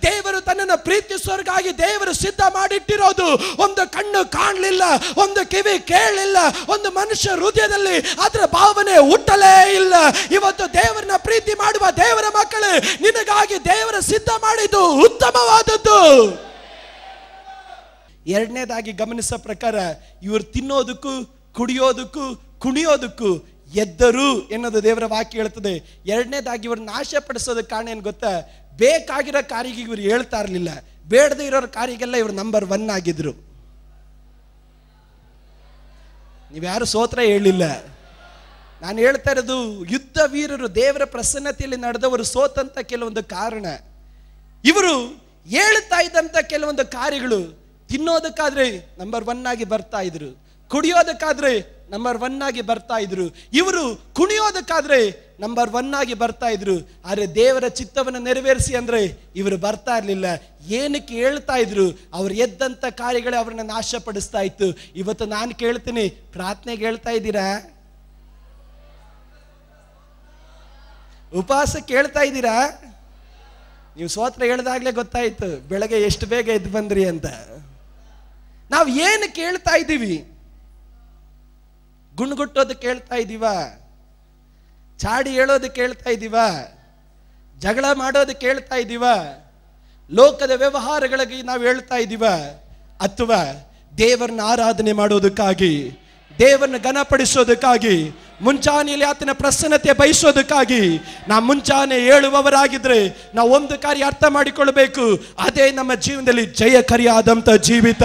ದೇವರು ತನ್ನನ್ನು ಪ್ರೀತಿಸೋರ್ಗಾಗಿ ದೇವರು ಸಿದ್ಧ ಮಾಡಿಟ್ಟಿರೋದು ಒಂದು ಕಣ್ಣು ಕಾಣಲಿಲ್ಲ ಒಂದು ಕಿವಿ ಕೇಳಲಿಲ್ಲ ಒಂದು ಮನುಷ್ಯರು ಹೃದಯದಲ್ಲಿ ಅದರ ಭಾವನೆ ಹುಟ್ಟಲೇ ಇಲ್ಲ ಇವತ್ತು ದೇವರನ್ನ ಪ್ರೀತಿ ಮಾಡುವ ದೇವರ ಮಕ್ಕಳು ನಿನಗಾಗಿ ದೇವರ ಸಿದ್ಧ ಮಾಡಿದ್ದು ಉತ್ತಮವಾದದ್ದು ಎರಡನೇದಾಗಿ ಗಮನಿಸೋ ಪ್ರಕಾರ ಇವರು ತಿನ್ನೋದಕ್ಕೂ ಕುಡಿಯೋದಕ್ಕೂ ಕುಣಿಯೋದಕ್ಕೂ ಎದ್ದರು ಎನ್ನೋದು ದೇವರ ವಾಕ್ಯ ಹೇಳ್ತದೆ ಎರಡನೇದಾಗಿ ಇವ್ರನ್ನ ನಾಶ ಪಡಿಸೋದಕ್ಕೆ ಕಾರಣ ಏನು ಗೊತ್ತಾ ಬೇಕಾಗಿರೋ ಕಾರಿಗೆ ಇವರು ಹೇಳ್ತಾ ಇರಲಿಲ್ಲ ಬೇಡದೇ ಇರೋ ಕಾರಿಗೆಲ್ಲ ಇವರು ನಂಬರ್ ಒನ್ ಆಗಿದ್ರು ನೀವ್ಯಾರು ಸೋತ್ರ ಹೇಳಿಲ್ಲ ನಾನು ಹೇಳ್ತಾ ಇರೋದು ಯುದ್ಧ ವೀರರು ದೇವರ ಪ್ರಸನ್ನತೆಯಲ್ಲಿ ನಡೆದವರು ಸೋತಂತ ಕೆಲವೊಂದು ಕಾರಣ ಇವರು ಹೇಳ್ತಾ ಇದ್ದಂತ ಕೆಲವೊಂದು ಕಾರ್ಯಗಳು ತಿನ್ನೋದಕ್ಕಾದ್ರೆ ನಂಬರ್ ಒನ್ ಆಗಿ ಬರ್ತಾ ಇದ್ರು ಕುಡಿಯೋದಕ್ಕಾದ್ರೆ ನಂಬರ್ ಒನ್ ಆಗಿ ಬರ್ತಾ ಇದ್ರು ಇವರು ಕುಣಿಯೋದಕ್ಕಾದ್ರೆ ನಂಬರ್ ಒನ್ ಆಗಿ ಬರ್ತಾ ಇದ್ರು ಆದರೆ ದೇವರ ಚಿತ್ತವನ್ನು ನೆರವೇರಿಸಿ ಅಂದರೆ ಇವರು ಬರ್ತಾ ಇರಲಿಲ್ಲ ಏನಕ್ಕೆ ಹೇಳ್ತಾ ಇದ್ರು ಅವ್ರು ಎದ್ದಂಥ ಕಾರ್ಯಗಳೇ ಅವ್ರನ್ನ ನಾಶಪಡಿಸ್ತಾ ಇತ್ತು ಇವತ್ತು ನಾನು ಕೇಳ್ತೀನಿ ಪ್ರಾರ್ಥನೆಗೆ ಹೇಳ್ತಾ ಇದ್ದೀರಾ ಉಪವಾಸ ಕೇಳ್ತಾ ಇದ್ದೀರಾ ನೀವು ಸೋತ್ರ ಹೇಳ್ದಾಗ್ಲೇ ಗೊತ್ತಾಯಿತು ಬೆಳಗ್ಗೆ ಎಷ್ಟು ಬೇಗ ಎದ್ದು ಬಂದ್ರಿ ಅಂತ ನಾವು ಏನು ಕೇಳ್ತಾ ಇದ್ದೀವಿ ಗುಣಗುಟ್ಟೋದು ಕೇಳ್ತಾ ಇದ್ದೀವಾ ಚಾಡಿ ಹೇಳೋದು ಕೇಳ್ತಾ ಇದ್ದೀವ ಜಗಳ ಮಾಡೋದು ಕೇಳ್ತಾ ಇದ್ದೀವ ಲೋಕದ ವ್ಯವಹಾರಗಳಿಗೆ ನಾವು ಹೇಳ್ತಾ ಇದ್ದೀವ ಅಥವಾ ದೇವರನ್ನ ಆರಾಧನೆ ಮಾಡೋದಕ್ಕಾಗಿ ದೇವರನ್ನ ಘನಪಡಿಸೋದಕ್ಕಾಗಿ ಮುಂಜಾನೆಯಲ್ಲಿ ಆತನ ಪ್ರಸನ್ನತೆ ಬಯಸೋದಕ್ಕಾಗಿ ನಾ ಮುಂಚಾನೆ ಹೇಳುವವರಾಗಿದ್ರೆ ನಾವು ಒಂದು ಕಾರ್ಯ ಅರ್ಥ ಮಾಡಿಕೊಳ್ಬೇಕು ಅದೇ ನಮ್ಮ ಜೀವನದಲ್ಲಿ ಜಯಕರಿಯಾದಂಥ ಜೀವಿತ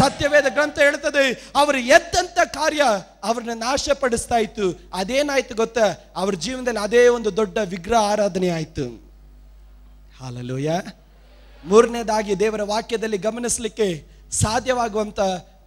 ಸತ್ಯವೇದ ಗ್ರಂಥ ಹೇಳ್ತದೆ ಅವರು ಎದ್ದಂಥ ಕಾರ್ಯ ಅವ್ರನ್ನ ನಾಶ ಪಡಿಸ್ತಾ ಇತ್ತು ಅದೇನಾಯ್ತು ಗೊತ್ತಾ ಅವ್ರ ಜೀವನದಲ್ಲಿ ಅದೇ ಒಂದು ದೊಡ್ಡ ವಿಗ್ರಹ ಆರಾಧನೆ ಆಯಿತು ಹಾಲಲೋಯ ಮೂರನೇದಾಗಿ ದೇವರ ವಾಕ್ಯದಲ್ಲಿ ಗಮನಿಸಲಿಕ್ಕೆ ಸಾಧ್ಯವಾಗುವಂಥ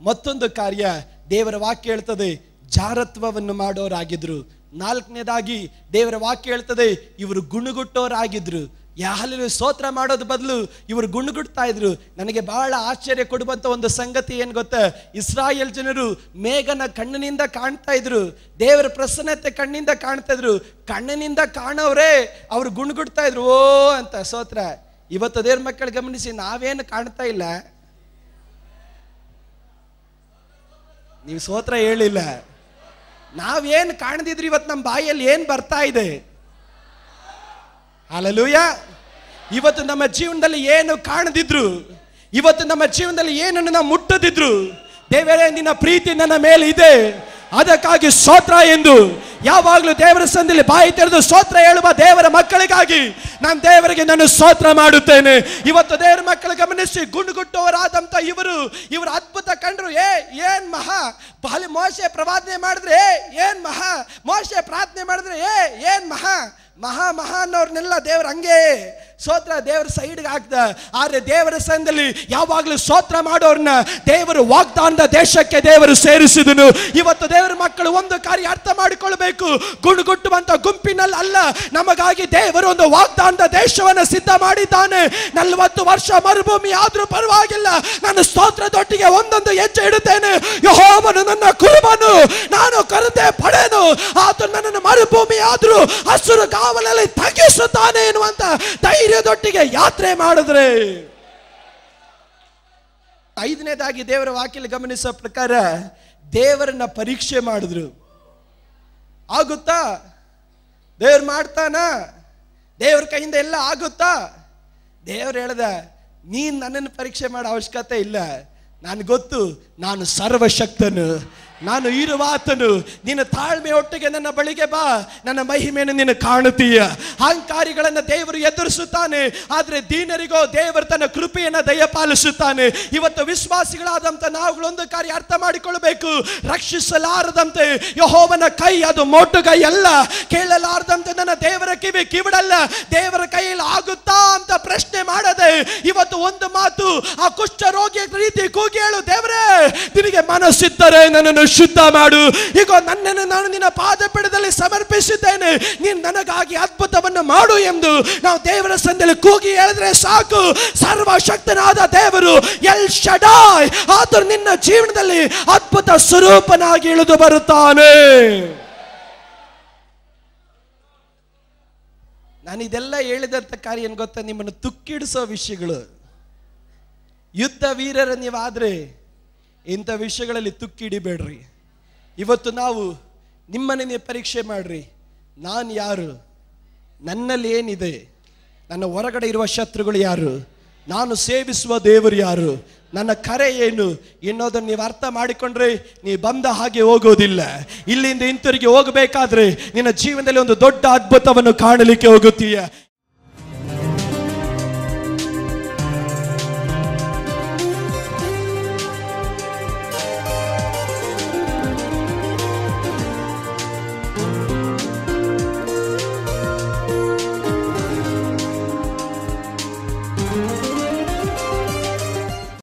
ಮತ್ತೊಂದು ಕಾರ್ಯ ದೇವರ ವಾಕ್ಯ ಹೇಳ್ತದೆ ಜಾರತ್ವವನ್ನು ಮಾಡೋರಾಗಿದ್ರು ನಾಲ್ಕನೇದಾಗಿ ದೇವರ ವಾಕ್ಯ ಹೇಳ್ತದೆ ಇವರು ಗುಣಗುಟ್ಟೋರಾಗಿದ್ರು ಯಾಲೂ ಸ್ತೋತ್ರ ಮಾಡೋದು ಬದಲು ಇವರು ಗುಣಗುಡ್ತಾ ಇದ್ರು ನನಗೆ ಬಹಳ ಆಶ್ಚರ್ಯ ಕೊಡುವಂತ ಒಂದು ಸಂಗತಿ ಏನು ಗೊತ್ತಾ ಇಸ್ರಾಯೇಲ್ ಜನರು ಮೇಘನ ಕಣ್ಣಿನಿಂದ ಕಾಣ್ತಾ ಇದ್ರು ದೇವರ ಪ್ರಸನ್ನತೆ ಕಣ್ಣಿಂದ ಕಾಣ್ತಾ ಇದ್ರು ಕಣ್ಣಿನಿಂದ ಕಾಣೋರೇ ಅವರು ಗುಣಗುಡ್ತಾ ಇದ್ರು ಓ ಅಂತ ಸ್ತೋತ್ರ ಇವತ್ತು ದೇವ್ರ ಮಕ್ಕಳು ಗಮನಿಸಿ ನಾವೇನು ಕಾಣ್ತಾ ಇಲ್ಲ ನೀವು ಸ್ತೋತ್ರ ಹೇಳಿಲ್ಲ ನಾವೇನು ಕಾಣದಿದ್ರಿ ಇವತ್ತು ನಮ್ಮ ಬಾಯಲ್ಲಿ ಏನು ಬರ್ತಾ ಇದೆ ಅಲಲೂಯ ಇವತ್ತು ನಮ್ಮ ಜೀವನದಲ್ಲಿ ಏನು ಕಾಣದಿದ್ರು ಇವತ್ತು ನಮ್ಮ ಜೀವನದಲ್ಲಿ ಏನನ್ನು ನಾವು ಮುಟ್ಟದಿದ್ರು ದೇವರೇ ನಿನ್ನ ಪ್ರೀತಿ ನನ್ನ ಮೇಲೆ ಇದೆ ಅದಕ್ಕಾಗಿ ಸ್ತೋತ್ರ ಎಂದು ಯಾವಾಗಲೂ ದೇವರ ಸಂದಿಲಿ ಬಾಯಿ ತೆರೆದು ಸ್ತೋತ್ರ ಹೇಳುವ ದೇವರ ಮಕ್ಕಳಿಗಾಗಿ ನಾನು ದೇವರಿಗೆ ನಾನು ಸ್ತೋತ್ರ ಮಾಡುತ್ತೇನೆ ಇವತ್ತು ದೇವರ ಮಕ್ಕಳು ಗಮನಿಸಿ ಗುಂಡುಗುಟ್ಟುವರಾದಂತ ಇವರು ಇವರು ಅದ್ಭುತ ಕಂಡ್ರು ಏ ಏನ್ ಮಹಾ ಬಾಲಿ ಮೋಶೆ ಪ್ರವಾದನೆ ಮಾಡಿದ್ರೆ ಏ ಏನ್ ಮಹಾ ಮೋಸೆ ಪ್ರಾರ್ಥನೆ ಮಾಡಿದ್ರೆ ಏ ಏನ್ ಮಹಾ ಮಹಾ ಮಹಾ ಅನ್ನೋರ್ನೆಲ್ಲ ದೇವರ ಹಂಗೆ ಸ್ತೋತ್ರ ದೇವರ ಸೈಡ್ಗೆ ಹಾಕ್ದ ಆದರೆ ದೇವರ ಸಂದಲ್ಲಿ ಯಾವಾಗಲೂ ಸ್ತೋತ್ರ ಮಾಡೋರ್ನ ದೇವರು ವಾಗ್ದಾನದ ದೇಶಕ್ಕೆ ದೇವರು ಸೇರಿಸಿದನು ಇವತ್ತು ದೇವರ ಮಕ್ಕಳು ಒಂದು ಕಾರ್ಯ ಅರ್ಥ ಮಾಡಿಕೊಳ್ಬೇಕು ಗುಣಗುಟ್ಟುವಂತ ಗುಂಪಿನಲ್ಲಿ ಅಲ್ಲ ನಮಗಾಗಿ ದೇವರು ಒಂದು ವಾಗ್ದಾನದ ದೇಶವನ್ನು ಸಿದ್ಧ ಮಾಡಿದ್ದಾನೆ ನಲ್ವತ್ತು ವರ್ಷ ಮರುಭೂಮಿ ಆದರೂ ಪರವಾಗಿಲ್ಲ ನಾನು ಸ್ತೋತ್ರದೊಟ್ಟಿಗೆ ಒಂದೊಂದು ಹೆಜ್ಜೆ ಇಡುತ್ತೇನೆ ಯಹೋವನು ನನ್ನ ಕುರುಬನು ನಾನು ಕರೆದೇ ಪಡೆದು ಆತ ನನ್ನನ್ನು ಮರುಭೂಮಿ ಆದರೂ ಹಸಿರು ಕಾವಲಲ್ಲಿ ತಗ್ಗಿಸುತ್ತಾನೆ ಎನ್ನುವಂತ ಧೈರ್ಯ ಧೈರ್ಯದೊಟ್ಟಿಗೆ ಯಾತ್ರೆ ಮಾಡಿದ್ರೆ ಐದನೇದಾಗಿ ದೇವರ ವಾಕ್ಯಲ್ಲಿ ಗಮನಿಸೋ ಪ್ರಕಾರ ದೇವರನ್ನ ಪರೀಕ್ಷೆ ಮಾಡಿದ್ರು ಆಗುತ್ತಾ ದೇವ್ರು ಮಾಡ್ತಾನ ದೇವ್ರ ಕೈಯಿಂದ ಎಲ್ಲ ಆಗುತ್ತಾ ದೇವ್ರು ಹೇಳ್ದ ನೀನ್ ನನ್ನನ್ನು ಪರೀಕ್ಷೆ ಮಾಡೋ ಅವಶ್ಯಕತೆ ಇಲ್ಲ ನನ್ ಗೊತ್ತು ನಾನು ಸರ್ವಶಕ್ತನು ನಾನು ಇರುವಾತನು ನಿನ್ನ ತಾಳ್ಮೆ ಒಟ್ಟಿಗೆ ನನ್ನ ಬಳಿಗೆ ಬಾ ನನ್ನ ಮಹಿಮೆಯನ್ನು ನಿನ್ನ ಕಾಣುತ್ತೀಯ ಅಹಂಕಾರಿಗಳನ್ನ ದೇವರು ಎದುರಿಸುತ್ತಾನೆ ಆದರೆ ದೀನರಿಗೋ ದೇವರು ತನ್ನ ಕೃಪೆಯನ್ನು ದಯಪಾಲಿಸುತ್ತಾನೆ ಇವತ್ತು ವಿಶ್ವಾಸಿಗಳಾದಂಥ ನಾವುಗಳೊಂದು ಕಾರ್ಯ ಅರ್ಥ ಮಾಡಿಕೊಳ್ಬೇಕು ರಕ್ಷಿಸಲಾರದಂತೆ ಯಹೋವನ ಕೈ ಅದು ಮೋಟು ಕೈ ಅಲ್ಲ ಕೇಳಲಾರದಂತೆ ನನ್ನ ದೇವರ ಕಿವಿ ಕಿವಿಡಲ್ಲ ದೇವರ ಕೈಯಲ್ಲಿ ಆಗುತ್ತಾ ಅಂತ ಪ್ರಶ್ನೆ ಮಾಡದೆ ಇವತ್ತು ಒಂದು ಮಾತು ಆ ಕುಷ್ಠ ರೋಗಿಯ ರೀತಿ ಕೂಗಿ ಹೇಳು ದೇವರೇ ನಿನಗೆ ಮನಸ್ಸಿದ್ದರೆ ನನ್ನನ್ನು ಶುದ್ಧ ಮಾಡು ಈಗ ನನ್ನನ್ನು ನಾನು ನಿನ್ನ ಪಾದಪೀಠದಲ್ಲಿ ಸಮರ್ಪಿಸಿದ್ದೇನೆ ನೀನು ನನಗಾಗಿ ಅದ್ಭುತವನ್ನು ಮಾಡು ಎಂದು ನಾವು ದೇವರ ಸಂದಲ್ಲಿ ಕೂಗಿ ಹೇಳಿದ್ರೆ ಸಾಕು ಸರ್ವಶಕ್ತನಾದ ದೇವರು ಎಲ್ ಶಡಾಯ್ ಆದರೂ ನಿನ್ನ ಜೀವನದಲ್ಲಿ ಅದ್ಭುತ ಸ್ವರೂಪನಾಗಿ ಇಳಿದು ಬರುತ್ತಾನೆ ನಾನು ಇದೆಲ್ಲ ಹೇಳಿದಂಥ ಕಾರ್ಯ ಏನು ಗೊತ್ತಾ ನಿಮ್ಮನ್ನು ತುಕ್ಕಿಡಿಸೋ ವಿಷಯಗಳು ಯುದ್ಧ ವೀರರ ನೀವಾದರೆ ಇಂಥ ವಿಷಯಗಳಲ್ಲಿ ತುಕ್ಕಿಡಿಬೇಡ್ರಿ ಇವತ್ತು ನಾವು ನಿಮ್ಮನೇ ಪರೀಕ್ಷೆ ಮಾಡ್ರಿ ನಾನು ಯಾರು ನನ್ನಲ್ಲಿ ಏನಿದೆ ನನ್ನ ಹೊರಗಡೆ ಇರುವ ಶತ್ರುಗಳು ಯಾರು ನಾನು ಸೇವಿಸುವ ದೇವರು ಯಾರು ನನ್ನ ಕರೆ ಏನು ಎನ್ನೋದನ್ನು ನೀವು ಅರ್ಥ ಮಾಡಿಕೊಂಡ್ರೆ ನೀ ಬಂದ ಹಾಗೆ ಹೋಗೋದಿಲ್ಲ ಇಲ್ಲಿಂದ ಹಿಂತಿರುಗಿ ಹೋಗಬೇಕಾದ್ರೆ ನಿನ್ನ ಜೀವನದಲ್ಲಿ ಒಂದು ದೊಡ್ಡ ಅದ್ಭುತವನ್ನು ಕಾಣಲಿಕ್ಕೆ ಹೋಗುತ್ತೀಯ